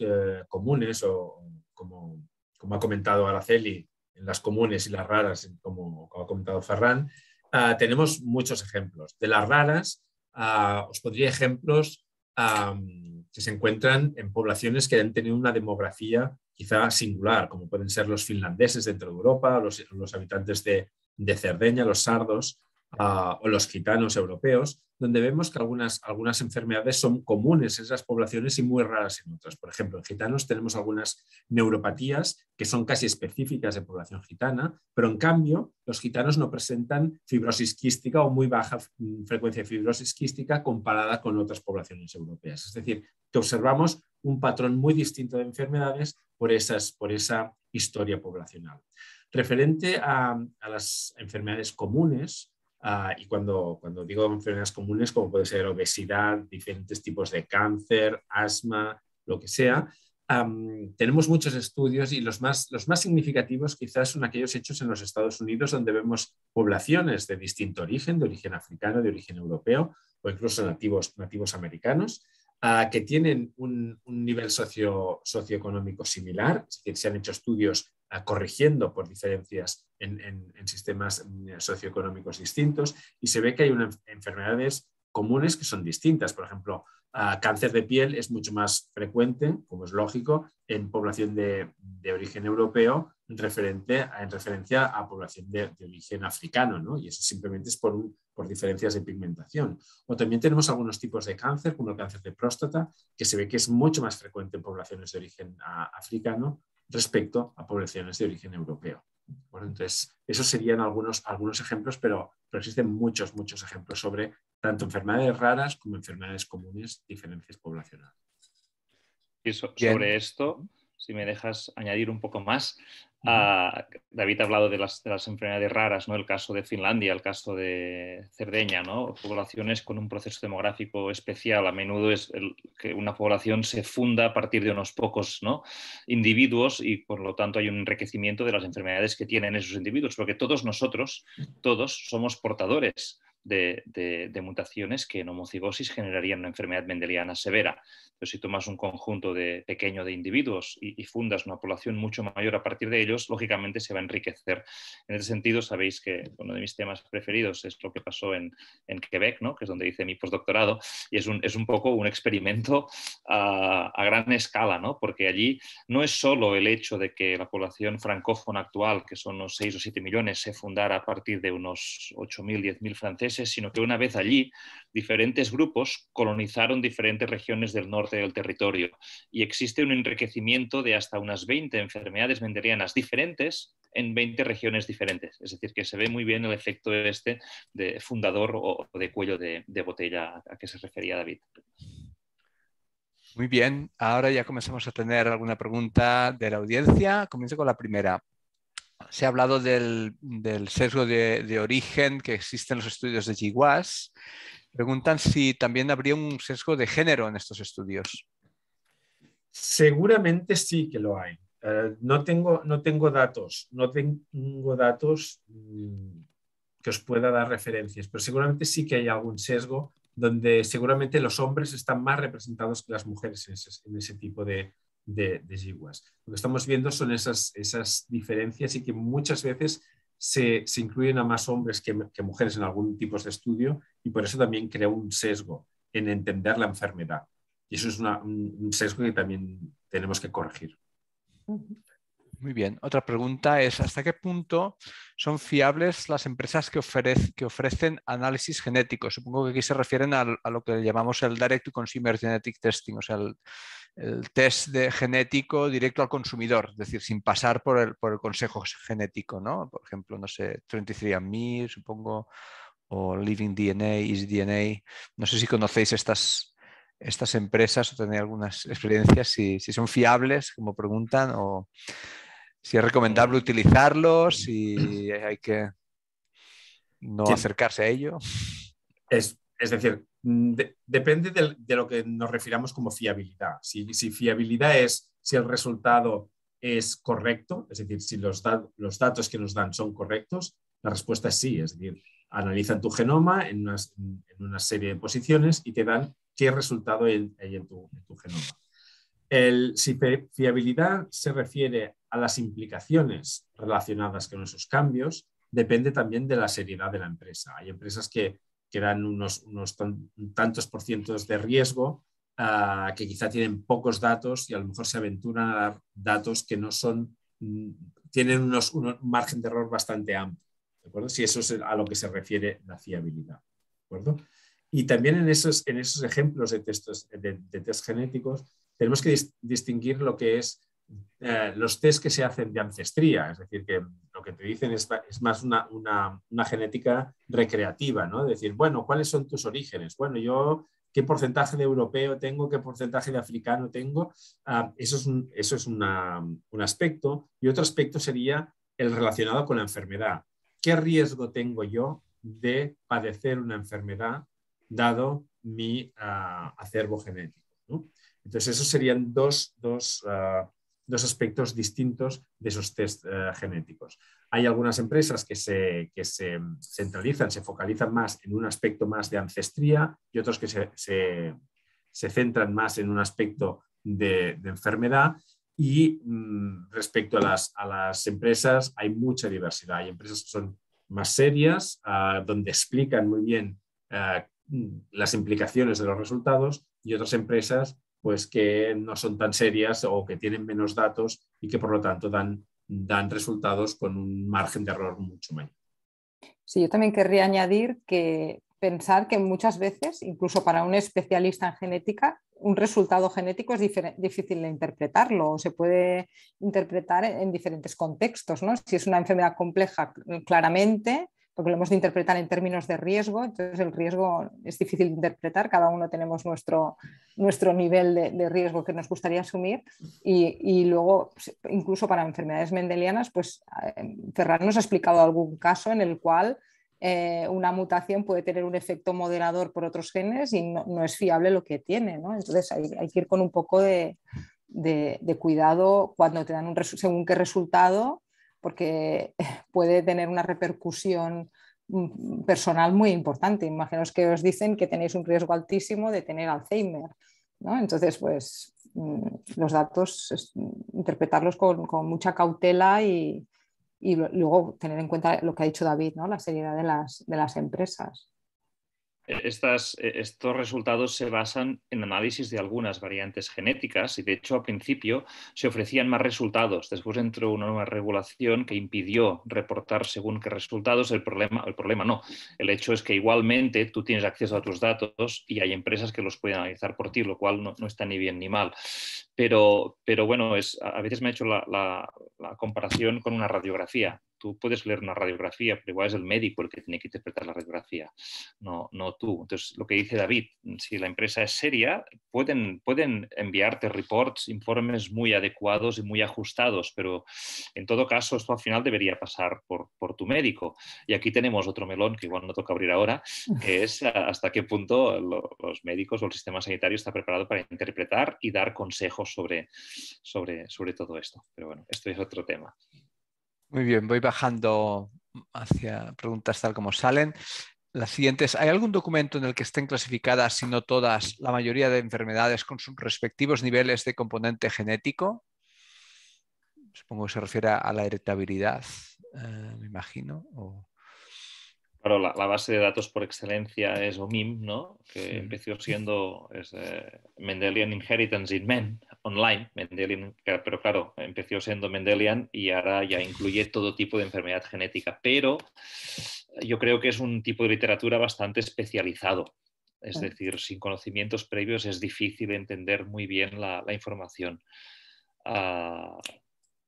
comunes o como, como ha comentado Araceli, en las comunes y las raras, como, como ha comentado Ferran, ah, tenemos muchos ejemplos. De las raras, Ah, os pondría ejemplos que se encuentran en poblaciones que han tenido una demografía quizá singular, como pueden ser los finlandeses dentro de Europa, los, habitantes de Cerdeña, los sardos, o los gitanos europeos, donde vemos que algunas, algunas enfermedades son comunes en esas poblaciones y muy raras en otras. Por ejemplo, en gitanos tenemos algunas neuropatías que son casi específicas de población gitana, pero en cambio los gitanos no presentan fibrosis quística o muy baja mm, frecuencia de fibrosis quística comparada con otras poblaciones europeas. Es decir, que observamos un patrón muy distinto de enfermedades por, esa historia poblacional. Referente a las enfermedades comunes, Ah, y cuando, cuando digo enfermedades comunes, como puede ser obesidad, diferentes tipos de cáncer, asma, lo que sea, tenemos muchos estudios y los más, los más significativos quizás son aquellos hechos en los Estados Unidos donde vemos poblaciones de distinto origen, de origen africano, de origen europeo o incluso nativos, nativos americanos, ah, que tienen un, nivel socio, socioeconómico similar, es decir, se han hecho estudios corrigiendo por diferencias en, sistemas mm, socioeconómicos distintos y se ve que hay enfermedades comunes que son distintas. Por ejemplo, ah, cáncer de piel es mucho más frecuente, como es lógico, en población de, origen europeo en referencia a población de, origen africano, ¿no? y eso simplemente es por, por diferencias de pigmentación. O también tenemos algunos tipos de cáncer, como el cáncer de próstata, que se ve que es mucho más frecuente en poblaciones de origen ah, africano respecto a poblaciones de origen europeo. Bueno, entonces, esos serían algunos, algunos ejemplos, pero, existen muchos, muchos ejemplos sobre tanto enfermedades raras como enfermedades comunes, diferencias poblacionales. Y sobre esto, si me dejas añadir un poco más, Ah, David ha hablado de las, enfermedades raras, ¿no? el caso de Finlandia, el caso de Cerdeña, ¿no? poblaciones con un proceso demográfico especial. A menudo es que una población se funda a partir de unos pocos ¿no? individuos y por lo tanto hay un enriquecimiento de las enfermedades que tienen esos individuos, porque todos nosotros, todos somos portadores de, mutaciones que en homocigosis generarían una enfermedad mendeliana severa. Pero si tomas un conjunto de, pequeño de individuos y, fundas una población mucho mayor a partir de ellos, lógicamente se va a enriquecer. En ese sentido, sabéis que uno de mis temas preferidos es lo que pasó en, Quebec, ¿no? que es donde hice mi postdoctorado, y es un, poco un experimento a, gran escala, ¿no? porque allí no es solo el hecho de que la población francófona actual, que son unos 6 o 7 millones, se fundara a partir de unos 8.000, 10.000 franceses, sino que una vez allí, diferentes grupos colonizaron diferentes regiones del norte del territorio y existe un enriquecimiento de hasta unas 20 enfermedades mendelianas diferentes en 20 regiones diferentes. Es decir, que se ve muy bien el efecto este de fundador o de cuello de, de botella a que se refería David. Muy bien, ahora ya comenzamos a tener alguna pregunta de la audiencia. Comienzo con la primera se ha hablado del, sesgo de, origen que existe en los estudios de GWAS. Preguntan si también habría un sesgo de género en estos estudios. Seguramente sí que lo hay. Eh, no, tengo, no tengo datos, no tengo datos mm, que os pueda dar referencias, pero seguramente sí que hay algún sesgo donde seguramente los hombres están más representados que las mujeres en ese tipo de, de, de GWAS. Lo que estamos viendo son esas, esas diferencias y que muchas veces se, incluyen a más hombres que, mujeres en algún tipo de estudio y por eso también crea un sesgo en entender la enfermedad. Y eso es un sesgo que también tenemos que corregir. Muy bien. Otra pregunta es, ¿hasta qué punto son fiables las empresas que, ofrece, que ofrecen análisis genéticos? Supongo que aquí se refieren a, lo que llamamos el Direct to Consumer Genetic Testing, o sea, el, el test de genético directo al consumidor, es decir, sin pasar por el, consejo genético, ¿no? Por ejemplo, no sé, 23andMe, supongo, o Living DNA, DNA. No sé si conocéis estas, estas empresas o tenéis algunas experiencias, si, si son fiables, como preguntan, o si es recomendable eh. utilizarlos, si hay que no acercarse a ello. Es, es decir, mm, depende de, lo que nos refiramos como fiabilidad. Si, fiabilidad es si el resultado es correcto, es decir, si los, datos que nos dan son correctos, la respuesta es sí. Es decir, analizan tu genoma en, una serie de posiciones y te dan qué resultado hay, en, tu, genoma. El, si fiabilidad se refiere a las implicaciones relacionadas con esos cambios, depende también de la seriedad de la empresa. Hay empresas que que dan unos, tantos por cientos de riesgo, ah, que quizá tienen pocos datos y a lo mejor se aventuran a dar datos que no son, mm, tienen un margen de error bastante amplio. Si eso es a lo que se refiere la fiabilidad. Y también en esos, en esos ejemplos de, textos, de, test genéticos tenemos que distinguir lo que es eh, los test que se hacen de ancestría, es decir, que lo que te dicen es, más una, genética recreativa, ¿no? Decir, bueno, ¿cuáles son tus orígenes? Bueno, yo qué porcentaje de europeo tengo, qué porcentaje de africano tengo. Ah, eso es, un, eso es un aspecto. Y otro aspecto sería el relacionado con la enfermedad. ¿Qué riesgo tengo yo de padecer una enfermedad dado mi ah, acervo genético? Entonces, esos serían dos, dos ah, dos aspectos distintos de esos test eh, genéticos. Hay algunas empresas que, se, que se centralizan, se focalizan más en un aspecto más de ancestría y otros que se, se, se centran más en un aspecto de, enfermedad. Y mm, respecto a las, a las empresas, hay mucha diversidad. Hay empresas que son más serias, ah, donde explican muy bien eh, mm, las implicaciones de los resultados, y otras empresas pues que no son tan serias o que tienen menos datos y que por lo tanto dan, resultados con un margen de error mucho mayor. Sí, yo también querría añadir que pensar que muchas veces, incluso para un especialista en genética, un resultado genético es difícil de interpretarlo o se puede interpretar en diferentes contextos. ¿no? Si es una enfermedad compleja, claramente, porque lo hemos de interpretar en términos de riesgo, entonces el riesgo es difícil de interpretar, cada uno tenemos nuestro, nuestro nivel de, riesgo que nos gustaría asumir y, luego pues, incluso para enfermedades mendelianas, pues eh, Ferran nos ha explicado algún caso en el cual eh, una mutación puede tener un efecto moderador por otros genes y no, es fiable lo que tiene, entonces hay, que ir con un poco de, de, de, cuidado cuando te dan un según qué resultado porque puede tener una repercusión mm, mm, personal muy importante. Imaginaos que os dicen que tenéis un riesgo altísimo de tener Alzheimer. ¿no? Entonces, pues mm, los datos, interpretarlos con, mucha cautela y, luego tener en cuenta lo que ha dicho David, ¿no? la seriedad de las empresas. E-, e-, estos resultados se basan en análisis de algunas variantes genéticas y de hecho al principio se ofrecían más resultados. Después entró una nueva regulación que impidió reportar según qué resultados. El problema, el problema no. El hecho es que igualmente tú tienes acceso a tus datos y hay empresas que los pueden analizar por ti, lo cual no, está ni bien ni mal. Pero, bueno, es, a veces me ha hecho la comparación con una radiografía tú puedes leer una radiografía, pero igual es el médico el que tiene que interpretar la radiografía, no, no tú. Entonces, lo que dice David, si la empresa es seria, pueden, pueden enviarte reports, informes muy adecuados y muy ajustados, pero en todo caso, esto al final debería pasar por, por tu médico. Y aquí tenemos otro melón que igual no toca abrir ahora, que es hasta qué punto los médicos o el sistema sanitario está preparado para interpretar y dar consejos sobre, sobre, sobre todo esto. Pero bueno, esto es otro tema. Muy bien, voy bajando hacia preguntas tal como salen. Las siguientes, ¿hay algún documento en el que estén clasificadas, si no todas, la mayoría de enfermedades con sus respectivos niveles de componente genético? Supongo que se refiere a la heredabilidad, eh, me imagino. la, base de datos por excelencia es OMIM, ¿no? que empezó siendo eh, Mendelian Inheritance in Men, online, Mendelian, eh, pero claro, empezó siendo Mendelian y ahora ya incluye todo tipo de enfermedad genética, pero yo creo que es un tipo de literatura bastante especializado. Es decir, sin conocimientos previos es difícil entender muy bien la, información. Ah,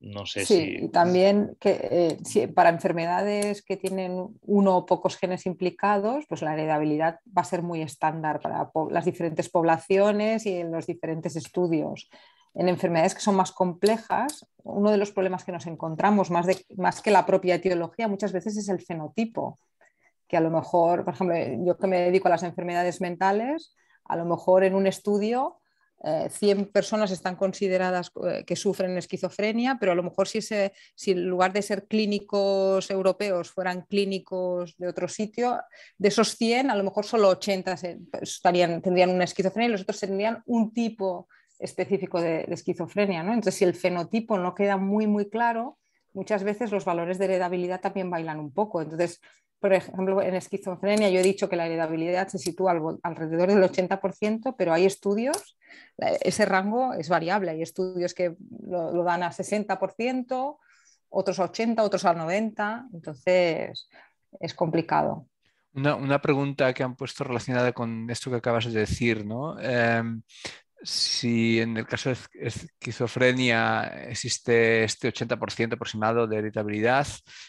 no sé sí, si... también que, eh, para enfermedades que tienen uno o pocos genes implicados, pues la heredabilidad va a ser muy estándar para las diferentes poblaciones y en los diferentes estudios. En enfermedades que son más complejas, uno de los problemas que nos encontramos, más, más que la propia etiología, muchas veces es el fenotipo, que a lo mejor, por ejemplo, eh, yo que me dedico a las enfermedades mentales, a lo mejor en un estudio 100 eh, personas están consideradas eh, que sufren esquizofrenia, pero a lo mejor si, en lugar de ser clínicos europeos fueran clínicos de otro sitio, de esos 100 a lo mejor solo 80 pues, estarían, tendrían una esquizofrenia y los otros tendrían un tipo específico de, esquizofrenia. ¿no? Entonces, si el fenotipo no queda muy, muy claro, muchas veces los valores de heredabilidad también bailan un poco. Entonces, por ejemplo, en esquizofrenia yo he dicho que la heredabilidad se sitúa alrededor del 80%, pero hay estudios, ese rango es variable, hay estudios que lo, dan a 60%, otros a 80, otros al 90, entonces es complicado. Una, pregunta que han puesto relacionada con esto que acabas de decir, ¿no? Em, si en el caso de esquizofrenia existe este 80% aproximado de heritabilidad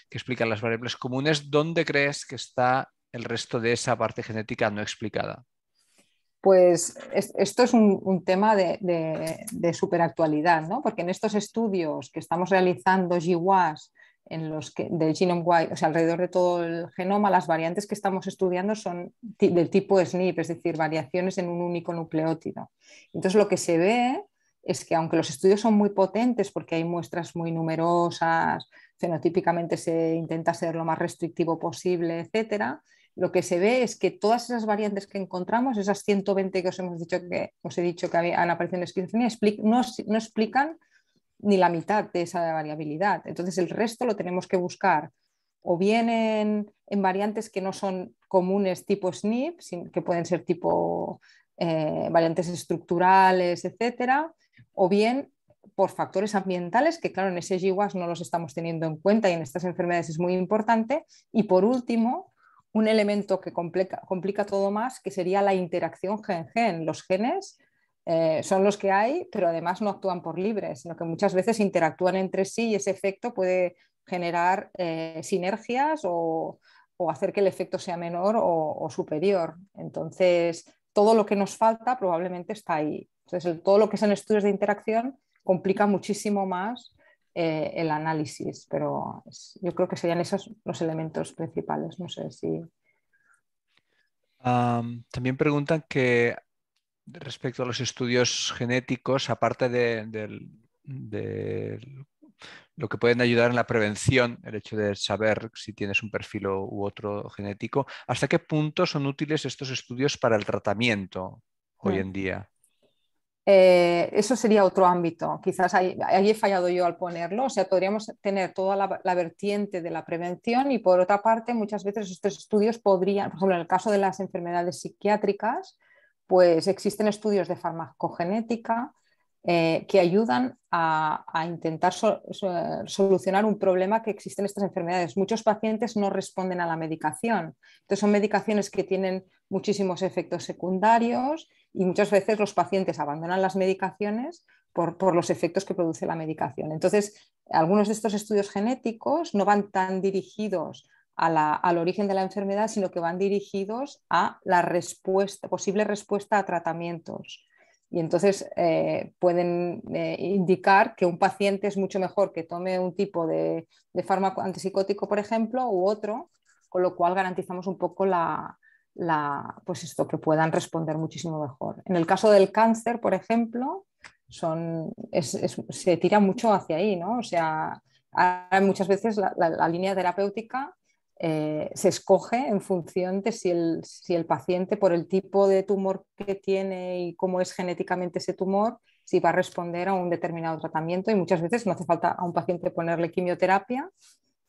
que explican las variables comunes, ¿dónde crees que está el resto de esa parte genética no explicada? Pues esto es un, tema de, superactualidad, ¿no? porque en estos estudios que estamos realizando GWAS en los que, del genome wide, o sea, alrededor de todo el genoma, las variantes que estamos estudiando son del tipo SNP, es decir, variaciones en un único nucleótido. Entonces, lo que se ve es que aunque los estudios son muy potentes porque hay muestras muy numerosas, fenotípicamente se intenta ser lo más restrictivo posible, etcétera, lo que se ve es que todas esas variantes que encontramos, esas 120 que os hemos dicho que os he dicho que han aparecido en esquizofrenia, no, no explican ni la mitad de esa variabilidad. Entonces el resto lo tenemos que buscar o bien en, variantes que no son comunes tipo SNP, que pueden ser tipo eh, variantes estructurales, etcétera, o bien por factores ambientales, que claro, en ese GWAS no los estamos teniendo en cuenta y en estas enfermedades es muy importante. Y por último, un elemento que complica, complica todo más, que sería la interacción gen-gen. Los genes eh, son los que hay, pero además no actúan por libre, sino que muchas veces interactúan entre sí y ese efecto puede generar eh, sinergias o, hacer que el efecto sea menor o, superior. Entonces, todo lo que nos falta probablemente está ahí. Entonces, todo lo que son estudios de interacción complica muchísimo más eh, el análisis, pero yo creo que serían esos los elementos principales. No sé si. también preguntan que respecto a los estudios genéticos, aparte de, lo que pueden ayudar en la prevención, el hecho de saber si tienes un perfil u otro genético, ¿hasta qué punto son útiles estos estudios para el tratamiento hoy en mm. día? Eh, eso sería otro ámbito. Quizás ahí, he fallado yo al ponerlo. O sea, podríamos tener toda la, la, vertiente de la prevención y por otra parte, muchas veces estos estudios podrían, por ejemplo, en el caso de las enfermedades psiquiátricas, pues existen estudios de farmacogenética eh, que ayudan a, intentar solucionar un problema que existen en estas enfermedades. Muchos pacientes no responden a la medicación. Entonces son medicaciones que tienen muchísimos efectos secundarios y muchas veces los pacientes abandonan las medicaciones por, por los efectos que produce la medicación. Entonces, algunos de estos estudios genéticos no van tan dirigidos al origen de la enfermedad, sino que van dirigidos a la respuesta, posible respuesta a tratamientos. Y entonces eh, pueden eh, indicar que un paciente es mucho mejor que tome un tipo de, fármaco antipsicótico, por ejemplo, u otro, con lo cual garantizamos un poco la, pues esto, que puedan responder muchísimo mejor. En el caso del cáncer, por ejemplo, son, se tira mucho hacia ahí, ¿no? O sea, muchas veces la, línea terapéutica eh, se escoge en función de si el, si el, paciente, por el tipo de tumor que tiene y cómo es genéticamente ese tumor, si va a responder a un determinado tratamiento. Y muchas veces no hace falta a un paciente ponerle quimioterapia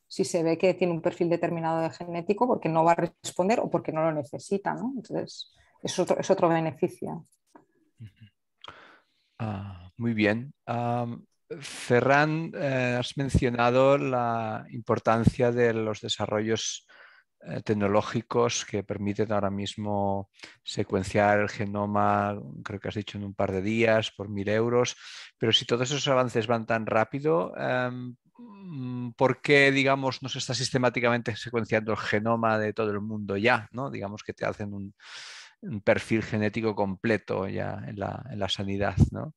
si se ve que tiene un perfil determinado de genético porque no va a responder o porque no lo necesita. Entonces, es otro, es otro beneficio. Ah, muy bien. Ferran, eh, has mencionado la importancia de los desarrollos eh, tecnológicos que permiten ahora mismo secuenciar el genoma, creo que has dicho en un par de días, por mil euros, pero si todos esos avances van tan rápido, em, mm, ¿por qué, digamos, no se está sistemáticamente secuenciando el genoma de todo el mundo ya? Digamos que te hacen un, perfil genético completo ya en la, en la sanidad, ¿no?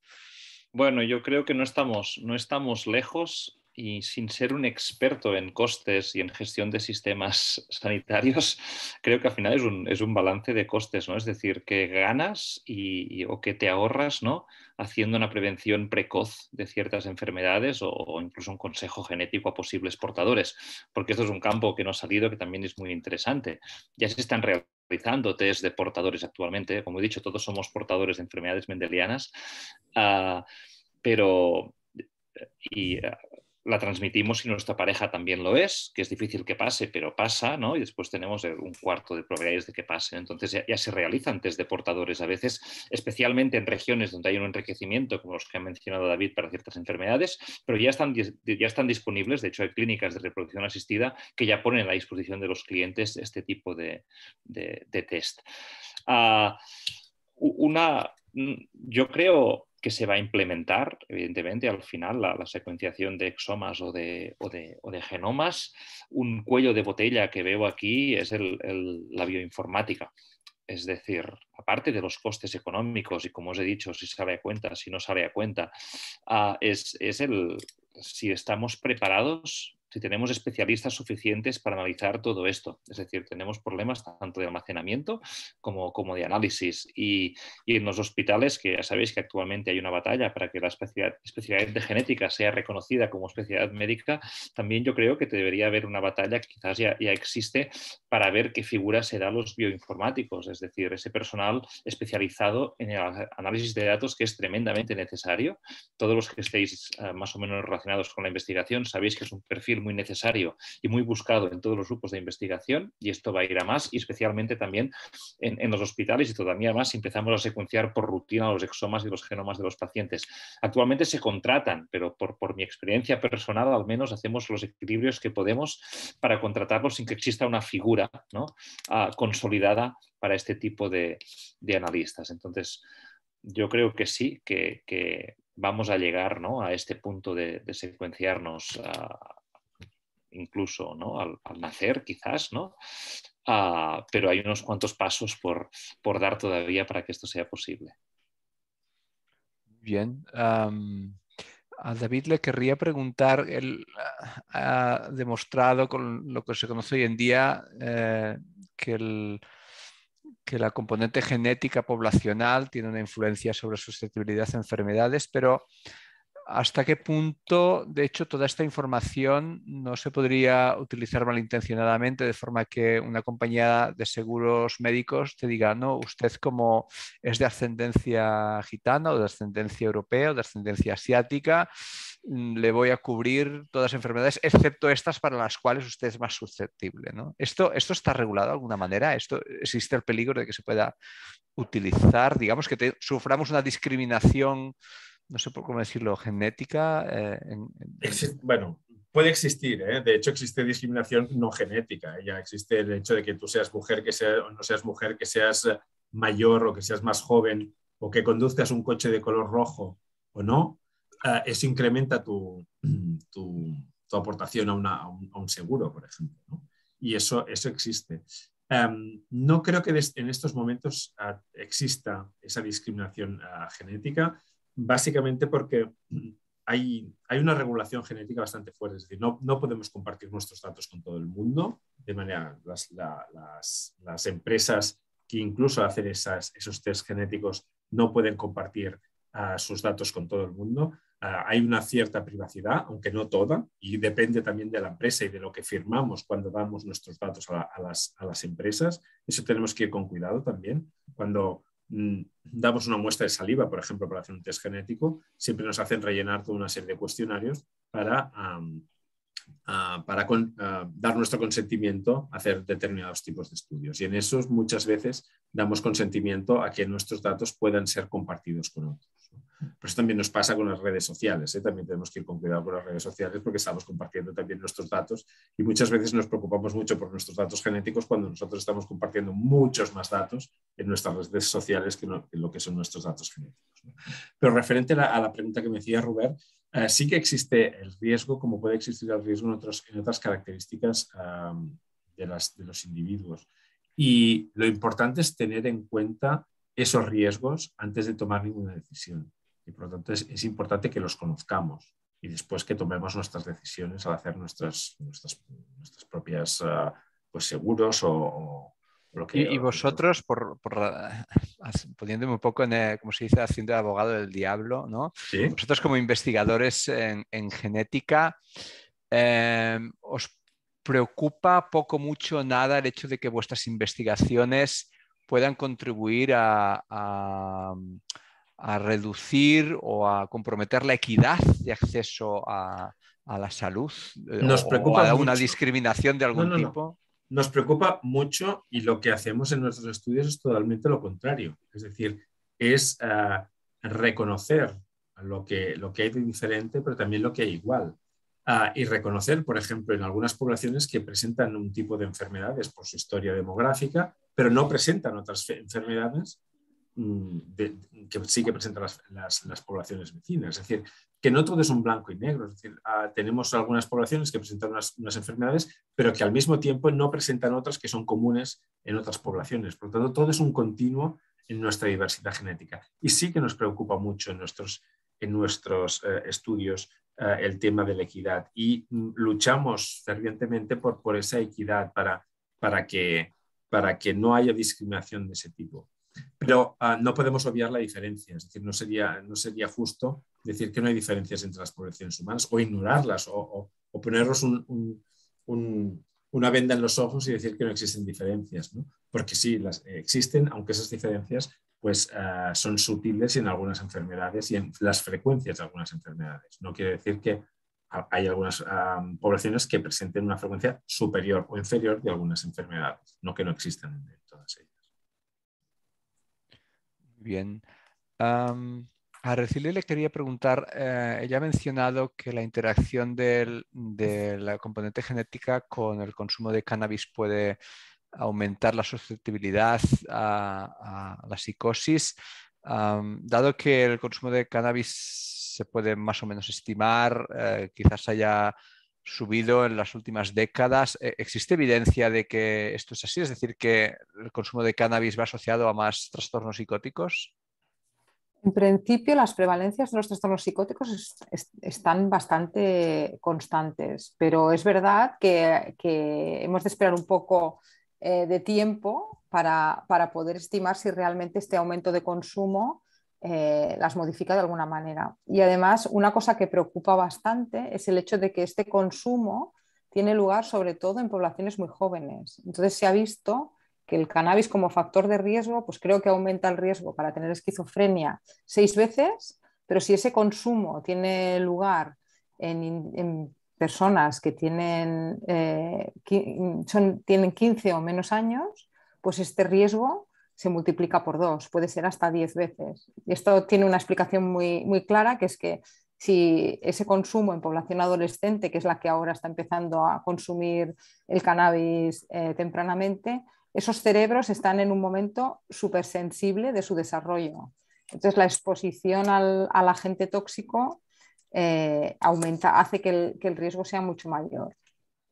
Bueno, yo creo que no estamos, no estamos lejos y sin ser un experto en costes y en gestión de sistemas sanitarios, creo que al final es un, es un balance de costes, ¿no? Es decir, que ganas y, o que te ahorras, ¿no? Haciendo una prevención precoz de ciertas enfermedades o, incluso un consejo genético a posibles portadores, porque esto es un campo que no ha salido que también es muy interesante. Ya se están realizando test de portadores actualmente, como he dicho, todos somos portadores de enfermedades mendelianas, ah, pero y, la transmitimos y nuestra pareja también lo es, que es difícil que pase, pero pasa, ¿no? Y después tenemos un cuarto de probabilidades de que pase. Entonces ya, se realizan test de portadores a veces, especialmente en regiones donde hay un enriquecimiento, como los que ha mencionado David, para ciertas enfermedades, pero ya están, ya están disponibles, de hecho hay clínicas de reproducción asistida que ya ponen a disposición de los clientes este tipo de, test. Ah, una, mm, yo creo que se va a implementar, evidentemente, al final, la, secuenciación de exomas o de, de, genomas. Un cuello de botella que veo aquí es la bioinformática. Es decir, aparte de los costes económicos y, como os he dicho, si sale a cuenta, si no sale a cuenta, ah, es, es el, si estamos preparados si tenemos especialistas suficientes para analizar todo esto. Es decir, tenemos problemas tanto de almacenamiento como, como de análisis. Y, y, en los hospitales, que ya sabéis que actualmente hay una batalla para que la especialidad, de genética sea reconocida como especialidad médica, también yo creo que debería haber una batalla que quizás ya, ya existe para ver qué figura se da los bioinformáticos, es decir, ese personal especializado en el análisis de datos que es tremendamente necesario. Todos los que estéis eh, más o menos relacionados con la investigación sabéis que es un perfil muy necesario y muy buscado en todos los grupos de investigación y esto va a ir a más y especialmente también en, los hospitales y todavía más si empezamos a secuenciar por rutina los exomas y los genomas de los pacientes. Actualmente se contratan, pero por, mi experiencia personal al menos hacemos los equilibrios que podemos para contratarlos sin que exista una figura ah, consolidada para este tipo de, analistas. Entonces, yo creo que sí, que, vamos a llegar a este punto de, de secuenciarnos a, ah, incluso ¿no? al, nacer quizás, ¿no? Ah, pero hay unos cuantos pasos por, dar todavía para que esto sea posible. Bien. a David le querría preguntar, él ha demostrado con lo que se conoce hoy en día eh, que que la componente genética poblacional tiene una influencia sobre susceptibilidad a enfermedades, pero ¿Hasta qué punto, de hecho, toda esta información no se podría utilizar malintencionadamente de forma que una compañía de seguros médicos te diga, no, usted como es de ascendencia gitana o de ascendencia europea o de ascendencia asiática, le voy a cubrir todas las enfermedades, excepto estas para las cuales usted es más susceptible? ¿Esto, ¿Esto está regulado de alguna manera? ¿Esto, ¿Existe el peligro de que se pueda utilizar, digamos, que suframos una discriminación? no sé por cómo decirlo, genética. Eh, bueno, puede existir, ¿eh? de hecho existe discriminación no genética, ya existe el hecho de que tú seas mujer, que o no seas mujer, que seas mayor o que seas más joven o que conduzcas un coche de color rojo o no, ah, eso incrementa tu, aportación a, un, seguro, por ejemplo. Y eso, eso existe. no creo que en estos momentos ah, exista esa discriminación ah, genética básicamente porque hay, hay, una regulación genética bastante fuerte, es decir, no, no, podemos compartir nuestros datos con todo el mundo, de manera las, las, las empresas que incluso hacen esas, esos test genéticos no pueden compartir ah, sus datos con todo el mundo. Ah, hay una cierta privacidad, aunque no toda, y depende también de la empresa y de lo que firmamos cuando damos nuestros datos a, las, a las, empresas. Eso tenemos que ir con cuidado también. Cuando Mm, damos una muestra de saliva, por ejemplo, para hacer un test genético, siempre nos hacen rellenar toda una serie de cuestionarios para para dar nuestro consentimiento a hacer determinados tipos de estudios. Y en esos muchas veces damos consentimiento a que nuestros datos puedan ser compartidos con otros. Pero eso también nos pasa con las redes sociales. ¿eh? También tenemos que ir con cuidado con las redes sociales porque estamos compartiendo también nuestros datos y muchas veces nos preocupamos mucho por nuestros datos genéticos cuando nosotros estamos compartiendo muchos más datos en nuestras redes sociales que, en lo que son nuestros datos genéticos. Pero referente a la, pregunta que me hacía Robert, eh, sí que existe el riesgo, como puede existir el riesgo en, en otras características de, de, los individuos. Y lo importante es tener en cuenta esos riesgos antes de tomar ninguna decisión. Y por lo tanto es, importante que los conozcamos y después que tomemos nuestras decisiones al hacer nuestras, nuestras, propias ah, pues seguros o y, vosotros, ah, poniéndome un poco, en, eh, como se dice, haciendo el abogado del diablo, ¿no? ¿Sí? Vosotros como investigadores en, genética, em, ¿os preocupa poco, mucho, nada el hecho de que vuestras investigaciones puedan contribuir a, reducir o a comprometer la equidad de acceso a, la salud? Eh, Nos o, preocupa a una discriminación de algún tipo? nos preocupa mucho y lo que hacemos en nuestros estudios es totalmente lo contrario. Es decir, es ah, reconocer lo que, lo que hay de diferente, pero también lo que hay igual. Ah, y reconocer, por ejemplo, en algunas poblaciones que presentan un tipo de enfermedades por su historia demográfica, pero no presentan otras enfermedades mm, que sí que presentan las, poblaciones vecinas. Es decir, que no todo es un blanco y negro. Es decir, ah, tenemos algunas poblaciones que presentan unas, enfermedades, pero que al mismo tiempo no presentan otras que son comunes en otras poblaciones. Por lo tanto, todo es un continuo en nuestra diversidad genética. Y sí que nos preocupa mucho en nuestros, en nuestros eh, estudios eh, el tema de la equidad y luchamos fervientemente por, por esa equidad para, para, que, para que no haya discriminación de ese tipo. Pero ah, no podemos obviar la diferencia, es decir, no sería, no sería justo decir que no hay diferencias entre las poblaciones humanas o ignorarlas o, o, ponernos una venda en los ojos y decir que no existen diferencias, porque sí, las existen, aunque esas diferencias pues, ah, son sutiles en algunas enfermedades y en las frecuencias de algunas enfermedades. No quiere decir que hay algunas ah, poblaciones que presenten una frecuencia superior o inferior de algunas enfermedades, no que no existan en todas ellas. Bien. A Recilia le quería preguntar, eh, ella ha mencionado que la interacción de la componente genética con el consumo de cannabis puede aumentar la susceptibilidad a, la psicosis. dado que el consumo de cannabis se puede más o menos estimar, eh, quizás haya subido en las últimas décadas. Eh, ¿Existe evidencia de que esto es así? Es decir, que el consumo de cannabis va asociado a más trastornos psicóticos. En principio, las prevalencias de los trastornos psicóticos están bastante constantes, pero es verdad que, hemos de esperar un poco eh, de tiempo para, poder estimar si realmente este aumento de consumo eh, las modifica de alguna manera. Y además, una cosa que preocupa bastante es el hecho de que este consumo tiene lugar sobre todo en poblaciones muy jóvenes. Entonces, se ha visto el cannabis como factor de riesgo, pues creo que aumenta el riesgo para tener esquizofrenia seis veces, pero si ese consumo tiene lugar en, personas que tienen, 15 eh, o menos años, pues este riesgo se multiplica por dos, puede ser hasta 10 veces. Y esto tiene una explicación muy, muy clara, que es que si ese consumo en población adolescente, que es la que ahora está empezando a consumir el cannabis eh, tempranamente, esos cerebros están en un momento súper sensible de su desarrollo. Entonces, la exposición al, agente tóxico eh, aumenta, hace que el, riesgo sea mucho mayor.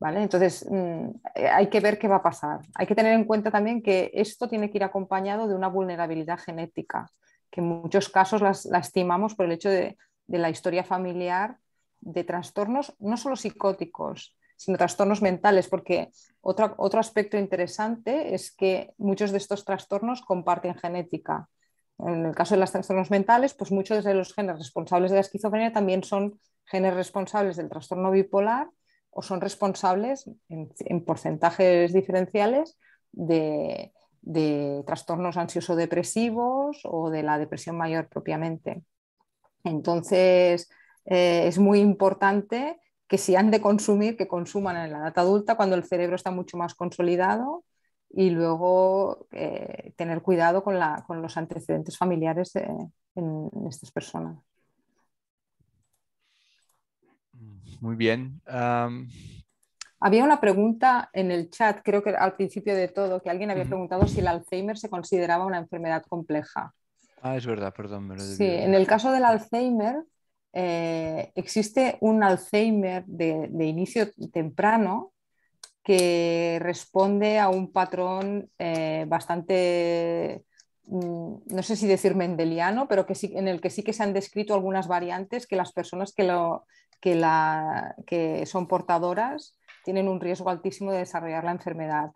Entonces, mm, hay que ver qué va a pasar. Hay que tener en cuenta también que esto tiene que ir acompañado de una vulnerabilidad genética, que en muchos casos la estimamos por el hecho de la historia familiar de trastornos no solo psicóticos, sino trastornos mentales, porque otro, aspecto interesante es que muchos de estos trastornos comparten genética. En el caso de los trastornos mentales, pues muchos de los genes responsables de la esquizofrenia también son genes responsables del trastorno bipolar o son responsables en, porcentajes diferenciales de, trastornos ansioso-depresivos o de la depresión mayor propiamente. Entonces, eh, es muy importante que si han de consumir, que consuman en la edad adulta cuando el cerebro está mucho más consolidado y luego eh, tener cuidado con, los antecedentes familiares en, estas personas. Muy bien. Había una pregunta en el chat, creo que al principio de todo, que alguien había preguntado si el Alzheimer se consideraba una enfermedad compleja. Ah, es verdad, perdón, me lo Sí, en el caso del Alzheimer, eh, existe un Alzheimer de, inicio temprano que responde a un patrón eh, bastante mm, no sé si decir mendeliano, pero que en el que sí que se han descrito algunas variantes que las personas que, la, que son portadoras tienen un riesgo altísimo de desarrollar la enfermedad.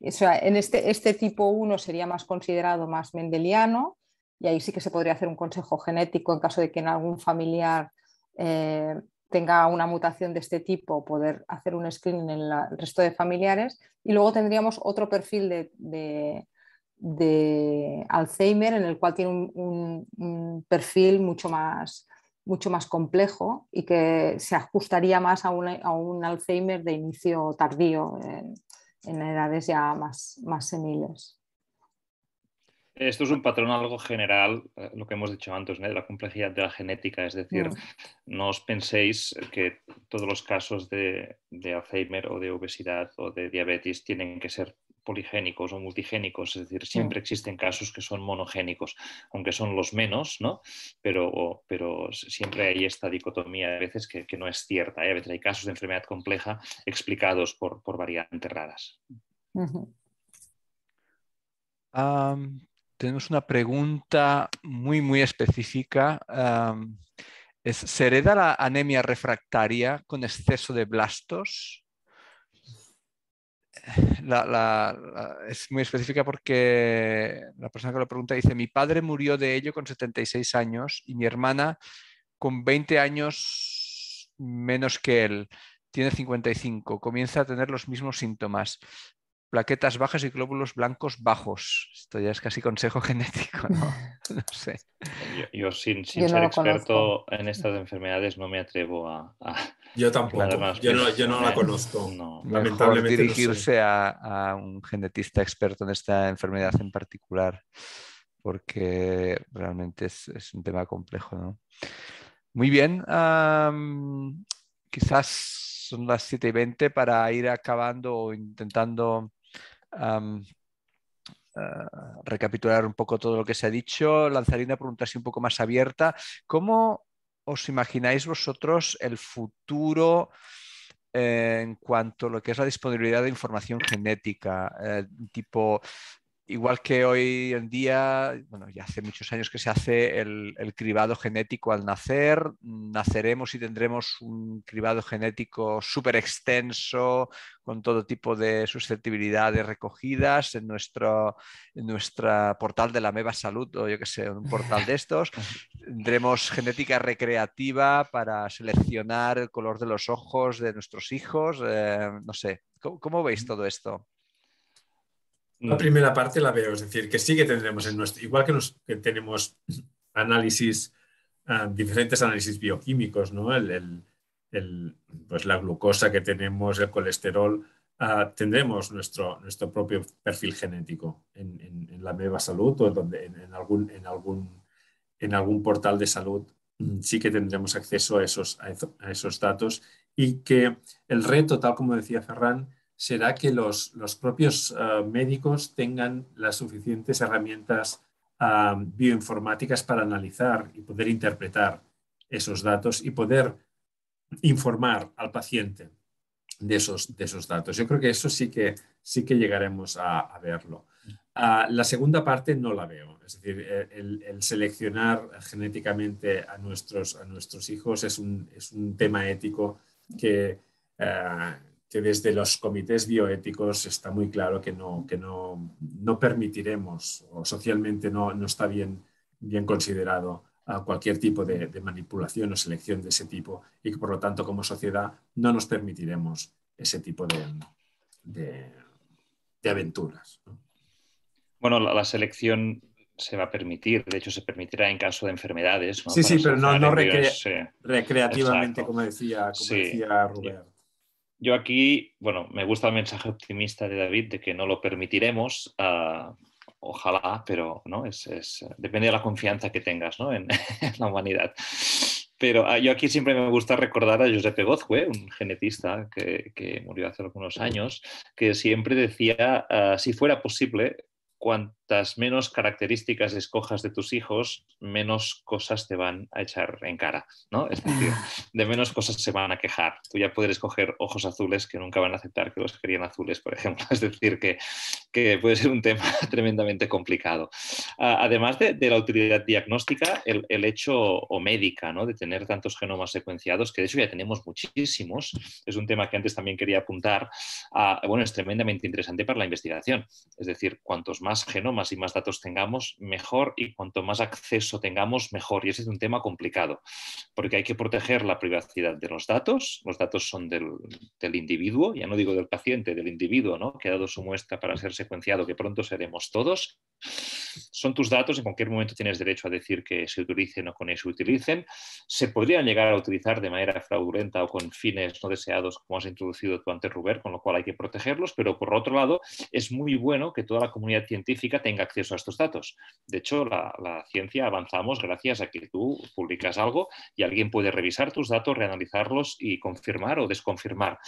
en este, este tipo 1 sería más considerado más mendeliano y ahí sí que se podría hacer un consejo genético en caso de que en algún familiar eh, tenga una mutación de este tipo, poder hacer un screening en el resto de familiares. Y luego tendríamos otro perfil de, Alzheimer en el cual tiene un, perfil mucho más, mucho más complejo y que se ajustaría más a un, Alzheimer de inicio tardío, en, edades ya más, más seniles. Esto es un patrón algo general, eh, lo que hemos dicho antes, de la complejidad de la genética. Es decir, mm. no, os penséis que todos los casos de, Alzheimer o de obesidad o de diabetes tienen que ser poligénicos o multigénicos. Es decir, siempre mm. existen casos que son monogénicos, aunque son los menos, ¿no? Pero, pero siempre hay esta dicotomía a veces que, no es cierta. ¿eh? A veces hay casos de enfermedad compleja explicados por, variantes raras tenemos una pregunta muy, muy específica. ¿Sereda ¿Se hereda la anemia refractaria con exceso de blastos? es muy específica porque la persona que lo pregunta dice, mi padre murió de ello con 76 años y mi hermana con 20 años menos que él, tiene 55, comienza a tener los mismos síntomas plaquetas bajas y glóbulos blancos bajos. Esto ya es casi consejo genético, ¿no? No sé. Yo, sin, ser experto en estas enfermedades no me atrevo a... yo tampoco, yo, no, la conozco. Lamentablemente dirigirse a, un genetista experto en esta enfermedad en particular, porque realmente es, un tema complejo, ¿no? Muy bien, quizás son las 7 y 20 para ir acabando o intentando eh, recapitular un poco todo lo que se ha dicho, lanzaría una pregunta así un poco más abierta. ¿Cómo os imagináis vosotros el futuro eh, en cuanto a lo que es la disponibilidad de información genética, eh, tipo Igual que hoy en día, bueno, ya hace muchos años que se hace el, cribado genético al nacer, naceremos y tendremos un cribado genético súper extenso, con todo tipo de susceptibilidades recogidas en nuestro portal de la Meva Salud, o yo que sé, un portal de estos. tendremos genética recreativa para seleccionar el color de los ojos de nuestros hijos, eh, no sé. ¿Cómo veis mm. todo esto? La mm. primera parte la veo, es decir, que sí que tendremos en nuestro, igual que, tenemos análisis, ah, diferentes análisis bioquímicos, pues la glucosa que tenemos, el colesterol, ah, tendremos nuestro, propio perfil genético en, la Meva Salud o en, donde, en, algún, en, algún, algún portal de salud mm, sí que tendremos acceso a esos, a esos datos y que el reto, tal como decía Ferran, será que los, propios eh, médicos tengan las suficientes herramientas eh, bioinformáticas para analizar y poder interpretar esos datos y poder informar al paciente de esos, de esos datos. Yo creo que eso sí que, sí que llegaremos a, verlo. Ah, la segunda parte no la veo, es decir, eh, el, seleccionar genéticamente a nuestros, a nuestros hijos es un, es un tema ético que que desde los comités bioéticos está muy claro que no, que no, permitiremos o socialmente no, está bien, bien considerado cualquier tipo de, manipulación o selección de ese tipo y que por lo tanto como sociedad no nos permitiremos ese tipo de, de, aventuras. Bueno, la, selección se va a permitir, de hecho se permitirá en caso de enfermedades. Sí, sí, pero no, eh, recreativamente, como decía, como decía Rubén. Yo aquí, bueno, me gusta el mensaje optimista de David de que no lo permitiremos, ah, ojalá, pero no es, es, depende de la confianza que tengas ¿no? en, la humanidad. Pero ah, yo aquí siempre me gusta recordar a Giuseppe Gozue, un genetista que, murió hace algunos años, que siempre decía, ah, si fuera posible, cuantas menos características escojas de tus hijos, menos cosas te van a echar en cara, ¿no? Es decir, de menos cosas se van a quejar. Tú ya puedes escoger ojos azules que nunca van a aceptar que los querían azules, por ejemplo. Es decir, que, que puede ser un tema tremendamente complicado. Ah, además de, de la utilidad diagnóstica, el, el, hecho o médica, ¿no? De tener tantos genomas secuenciados, que de hecho ya tenemos muchísimos. Es un tema que antes también quería apuntar. Ah, bueno, es tremendamente interesante para la investigación. Es decir, cuantos más más genomas y más datos tengamos, mejor, y cuanto más acceso tengamos, mejor. Y ese es un tema complicado, porque hay que proteger la privacidad de los datos. Los datos son del, del individuo, ya no digo del paciente, del individuo, ¿no? que ha dado su muestra para ser secuenciado, que pronto seremos todos. Son tus datos, en cualquier momento tienes derecho a decir que se utilicen o con ellos se utilicen. Se podrían llegar a utilizar de manera fraudulenta o con fines no deseados, como has introducido tú antes, Ruber, con lo cual hay que protegerlos, pero por otro lado, es muy bueno que toda la comunidad tiene tenga acceso a estos datos. De hecho, la, ciencia avanzamos gracias a que tú publicas algo y alguien puede revisar tus datos, reanalizarlos y confirmar o desconfirmar.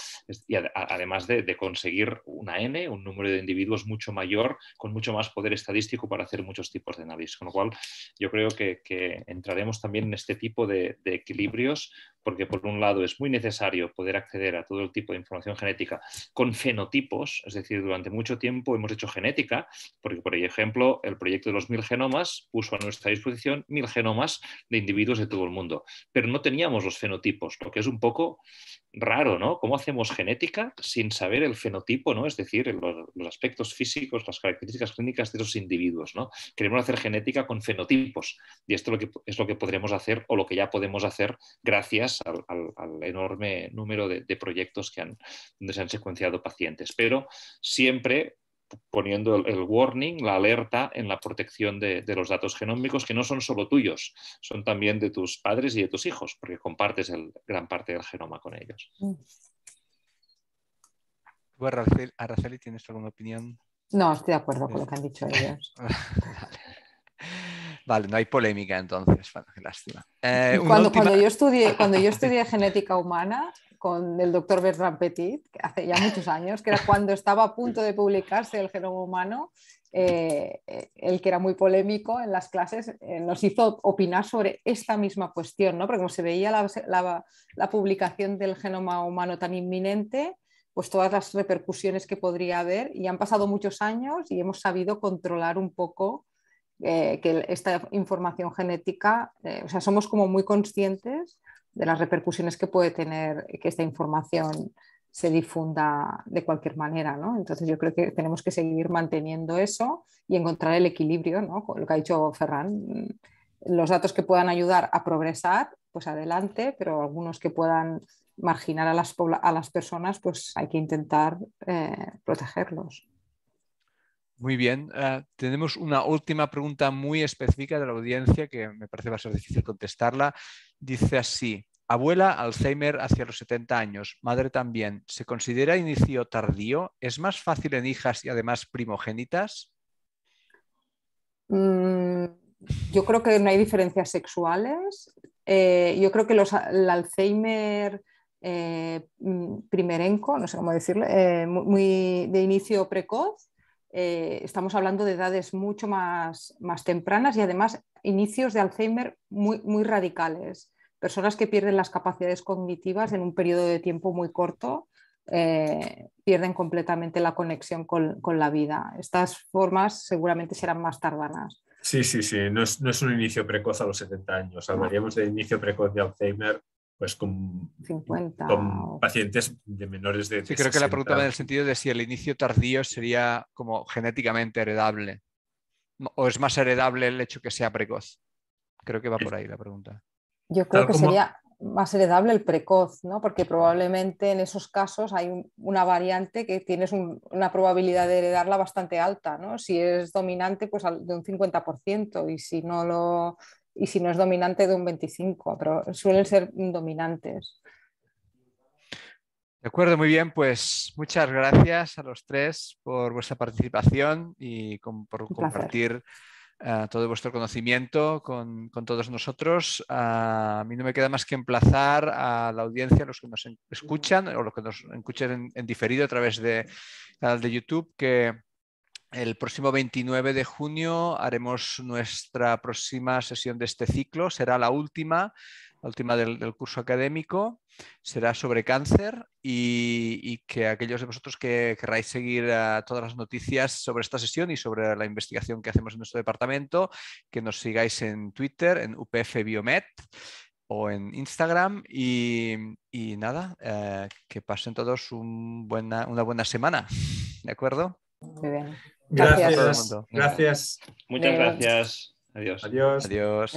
Y además de, conseguir una N, un número de individuos mucho mayor, con mucho más poder estadístico para hacer muchos tipos de análisis. Con lo cual, yo creo que, entraremos también en este tipo de, de equilibrios porque por un lado es muy necesario poder acceder a todo el tipo de información genética con fenotipos, es decir, durante mucho tiempo hemos hecho genética porque, por ejemplo, el proyecto de los mil genomas puso a nuestra disposición mil genomas de individuos de todo el mundo, pero no teníamos los fenotipos, lo que es un poco raro, ¿no? ¿Cómo hacemos genética sin saber el fenotipo, ¿no? Es decir, los, aspectos físicos, las características clínicas de esos individuos, ¿no? Queremos hacer genética con fenotipos y esto es lo que, podremos hacer o lo que ya podemos hacer gracias al, enorme número de, proyectos que han, donde se han secuenciado pacientes. Pero siempre poniendo el, warning, la alerta en la protección de, los datos genómicos, que no son solo tuyos, son también de tus padres y de tus hijos, porque compartes gran parte del genoma con ellos. Araceli, Araceli, ¿tienes alguna opinión? No, estoy de acuerdo con lo que han dicho ellos. vale. no hay polémica entonces. Bueno, qué lástima. Eh, cuando yo estudié genética humana, con el doctor Bertrand Petit, que hace ya muchos años, que era cuando estaba a punto de publicarse el genoma humano, eh, el que era muy polémico en las clases, eh, nos hizo opinar sobre esta misma cuestión, ¿no? porque como se veía la, la, publicación del genoma humano tan inminente, pues todas las repercusiones que podría haber y han pasado muchos años y hemos sabido controlar un poco eh, que esta información genética, o sea, somos como muy conscientes de las repercusiones que puede tener que esta información se difunda de cualquier manera. ¿no? Entonces yo creo que tenemos que seguir manteniendo eso y encontrar el equilibrio, ¿no? lo que ha dicho Ferran, mm, los datos que puedan ayudar a progresar, pues adelante, pero algunos que puedan marginar a las, a las personas, pues hay que intentar eh, protegerlos. Muy bien. Eh, tenemos una última pregunta muy específica de la audiencia que me parece va a ser difícil contestarla. Dice así, abuela Alzheimer hacia los 70 años, madre también, ¿se considera inicio tardío? ¿Es más fácil en hijas y además primogénitas? Mm, yo creo que no hay diferencias sexuales. Eh, yo creo que el Alzheimer... Eh, mm, primerenco, no sé cómo decirlo, muy, de inicio precoz, eh, estamos hablando de edades mucho más, más tempranas y además inicios de Alzheimer muy, muy radicales. Personas que pierden las capacidades cognitivas en un periodo de tiempo muy corto, eh, pierden completamente la conexión con, la vida. Estas formas seguramente serán más tardanas. Sí, sí, sí, no es, no es un inicio precoz a los 70 años. Hablaríamos de inicio precoz de Alzheimer pues, con, pacientes de menores de... Sí, creo que la pregunta va en el sentido de si el inicio tardío sería como genéticamente heredable o es más heredable el hecho que sea precoz. Creo que va por ahí la pregunta. Yo creo que sería más heredable el precoz, Porque probablemente en esos casos hay una variante que tienes una probabilidad de heredarla bastante alta, ¿no? Si es dominante, pues de un 50%, y si no lo y si no es dominante de un 25, pero suelen ser dominantes. De acuerdo, muy bien, pues muchas gracias a los tres por vuestra participación y por compartir eh, todo vuestro conocimiento con, todos nosotros. Eh, a mí no me queda más que emplazar a la audiencia, a los que nos escuchan o los que nos escuchen en, diferido a través de canal de YouTube, que el próximo 29 de junio haremos nuestra próxima sesión de este ciclo. Será la última, la última del, curso académico. Será sobre cáncer y, que aquellos de vosotros que queráis seguir ah, todas las noticias sobre esta sesión y sobre la investigación que hacemos en nuestro departamento, que nos sigáis en Twitter, en UPF Biomed o en Instagram. Y, nada, eh, que pasen todos una buena semana. ¿De acuerdo? Muy Gracias. Gracias. Muchas gracias. Adiós. Adiós.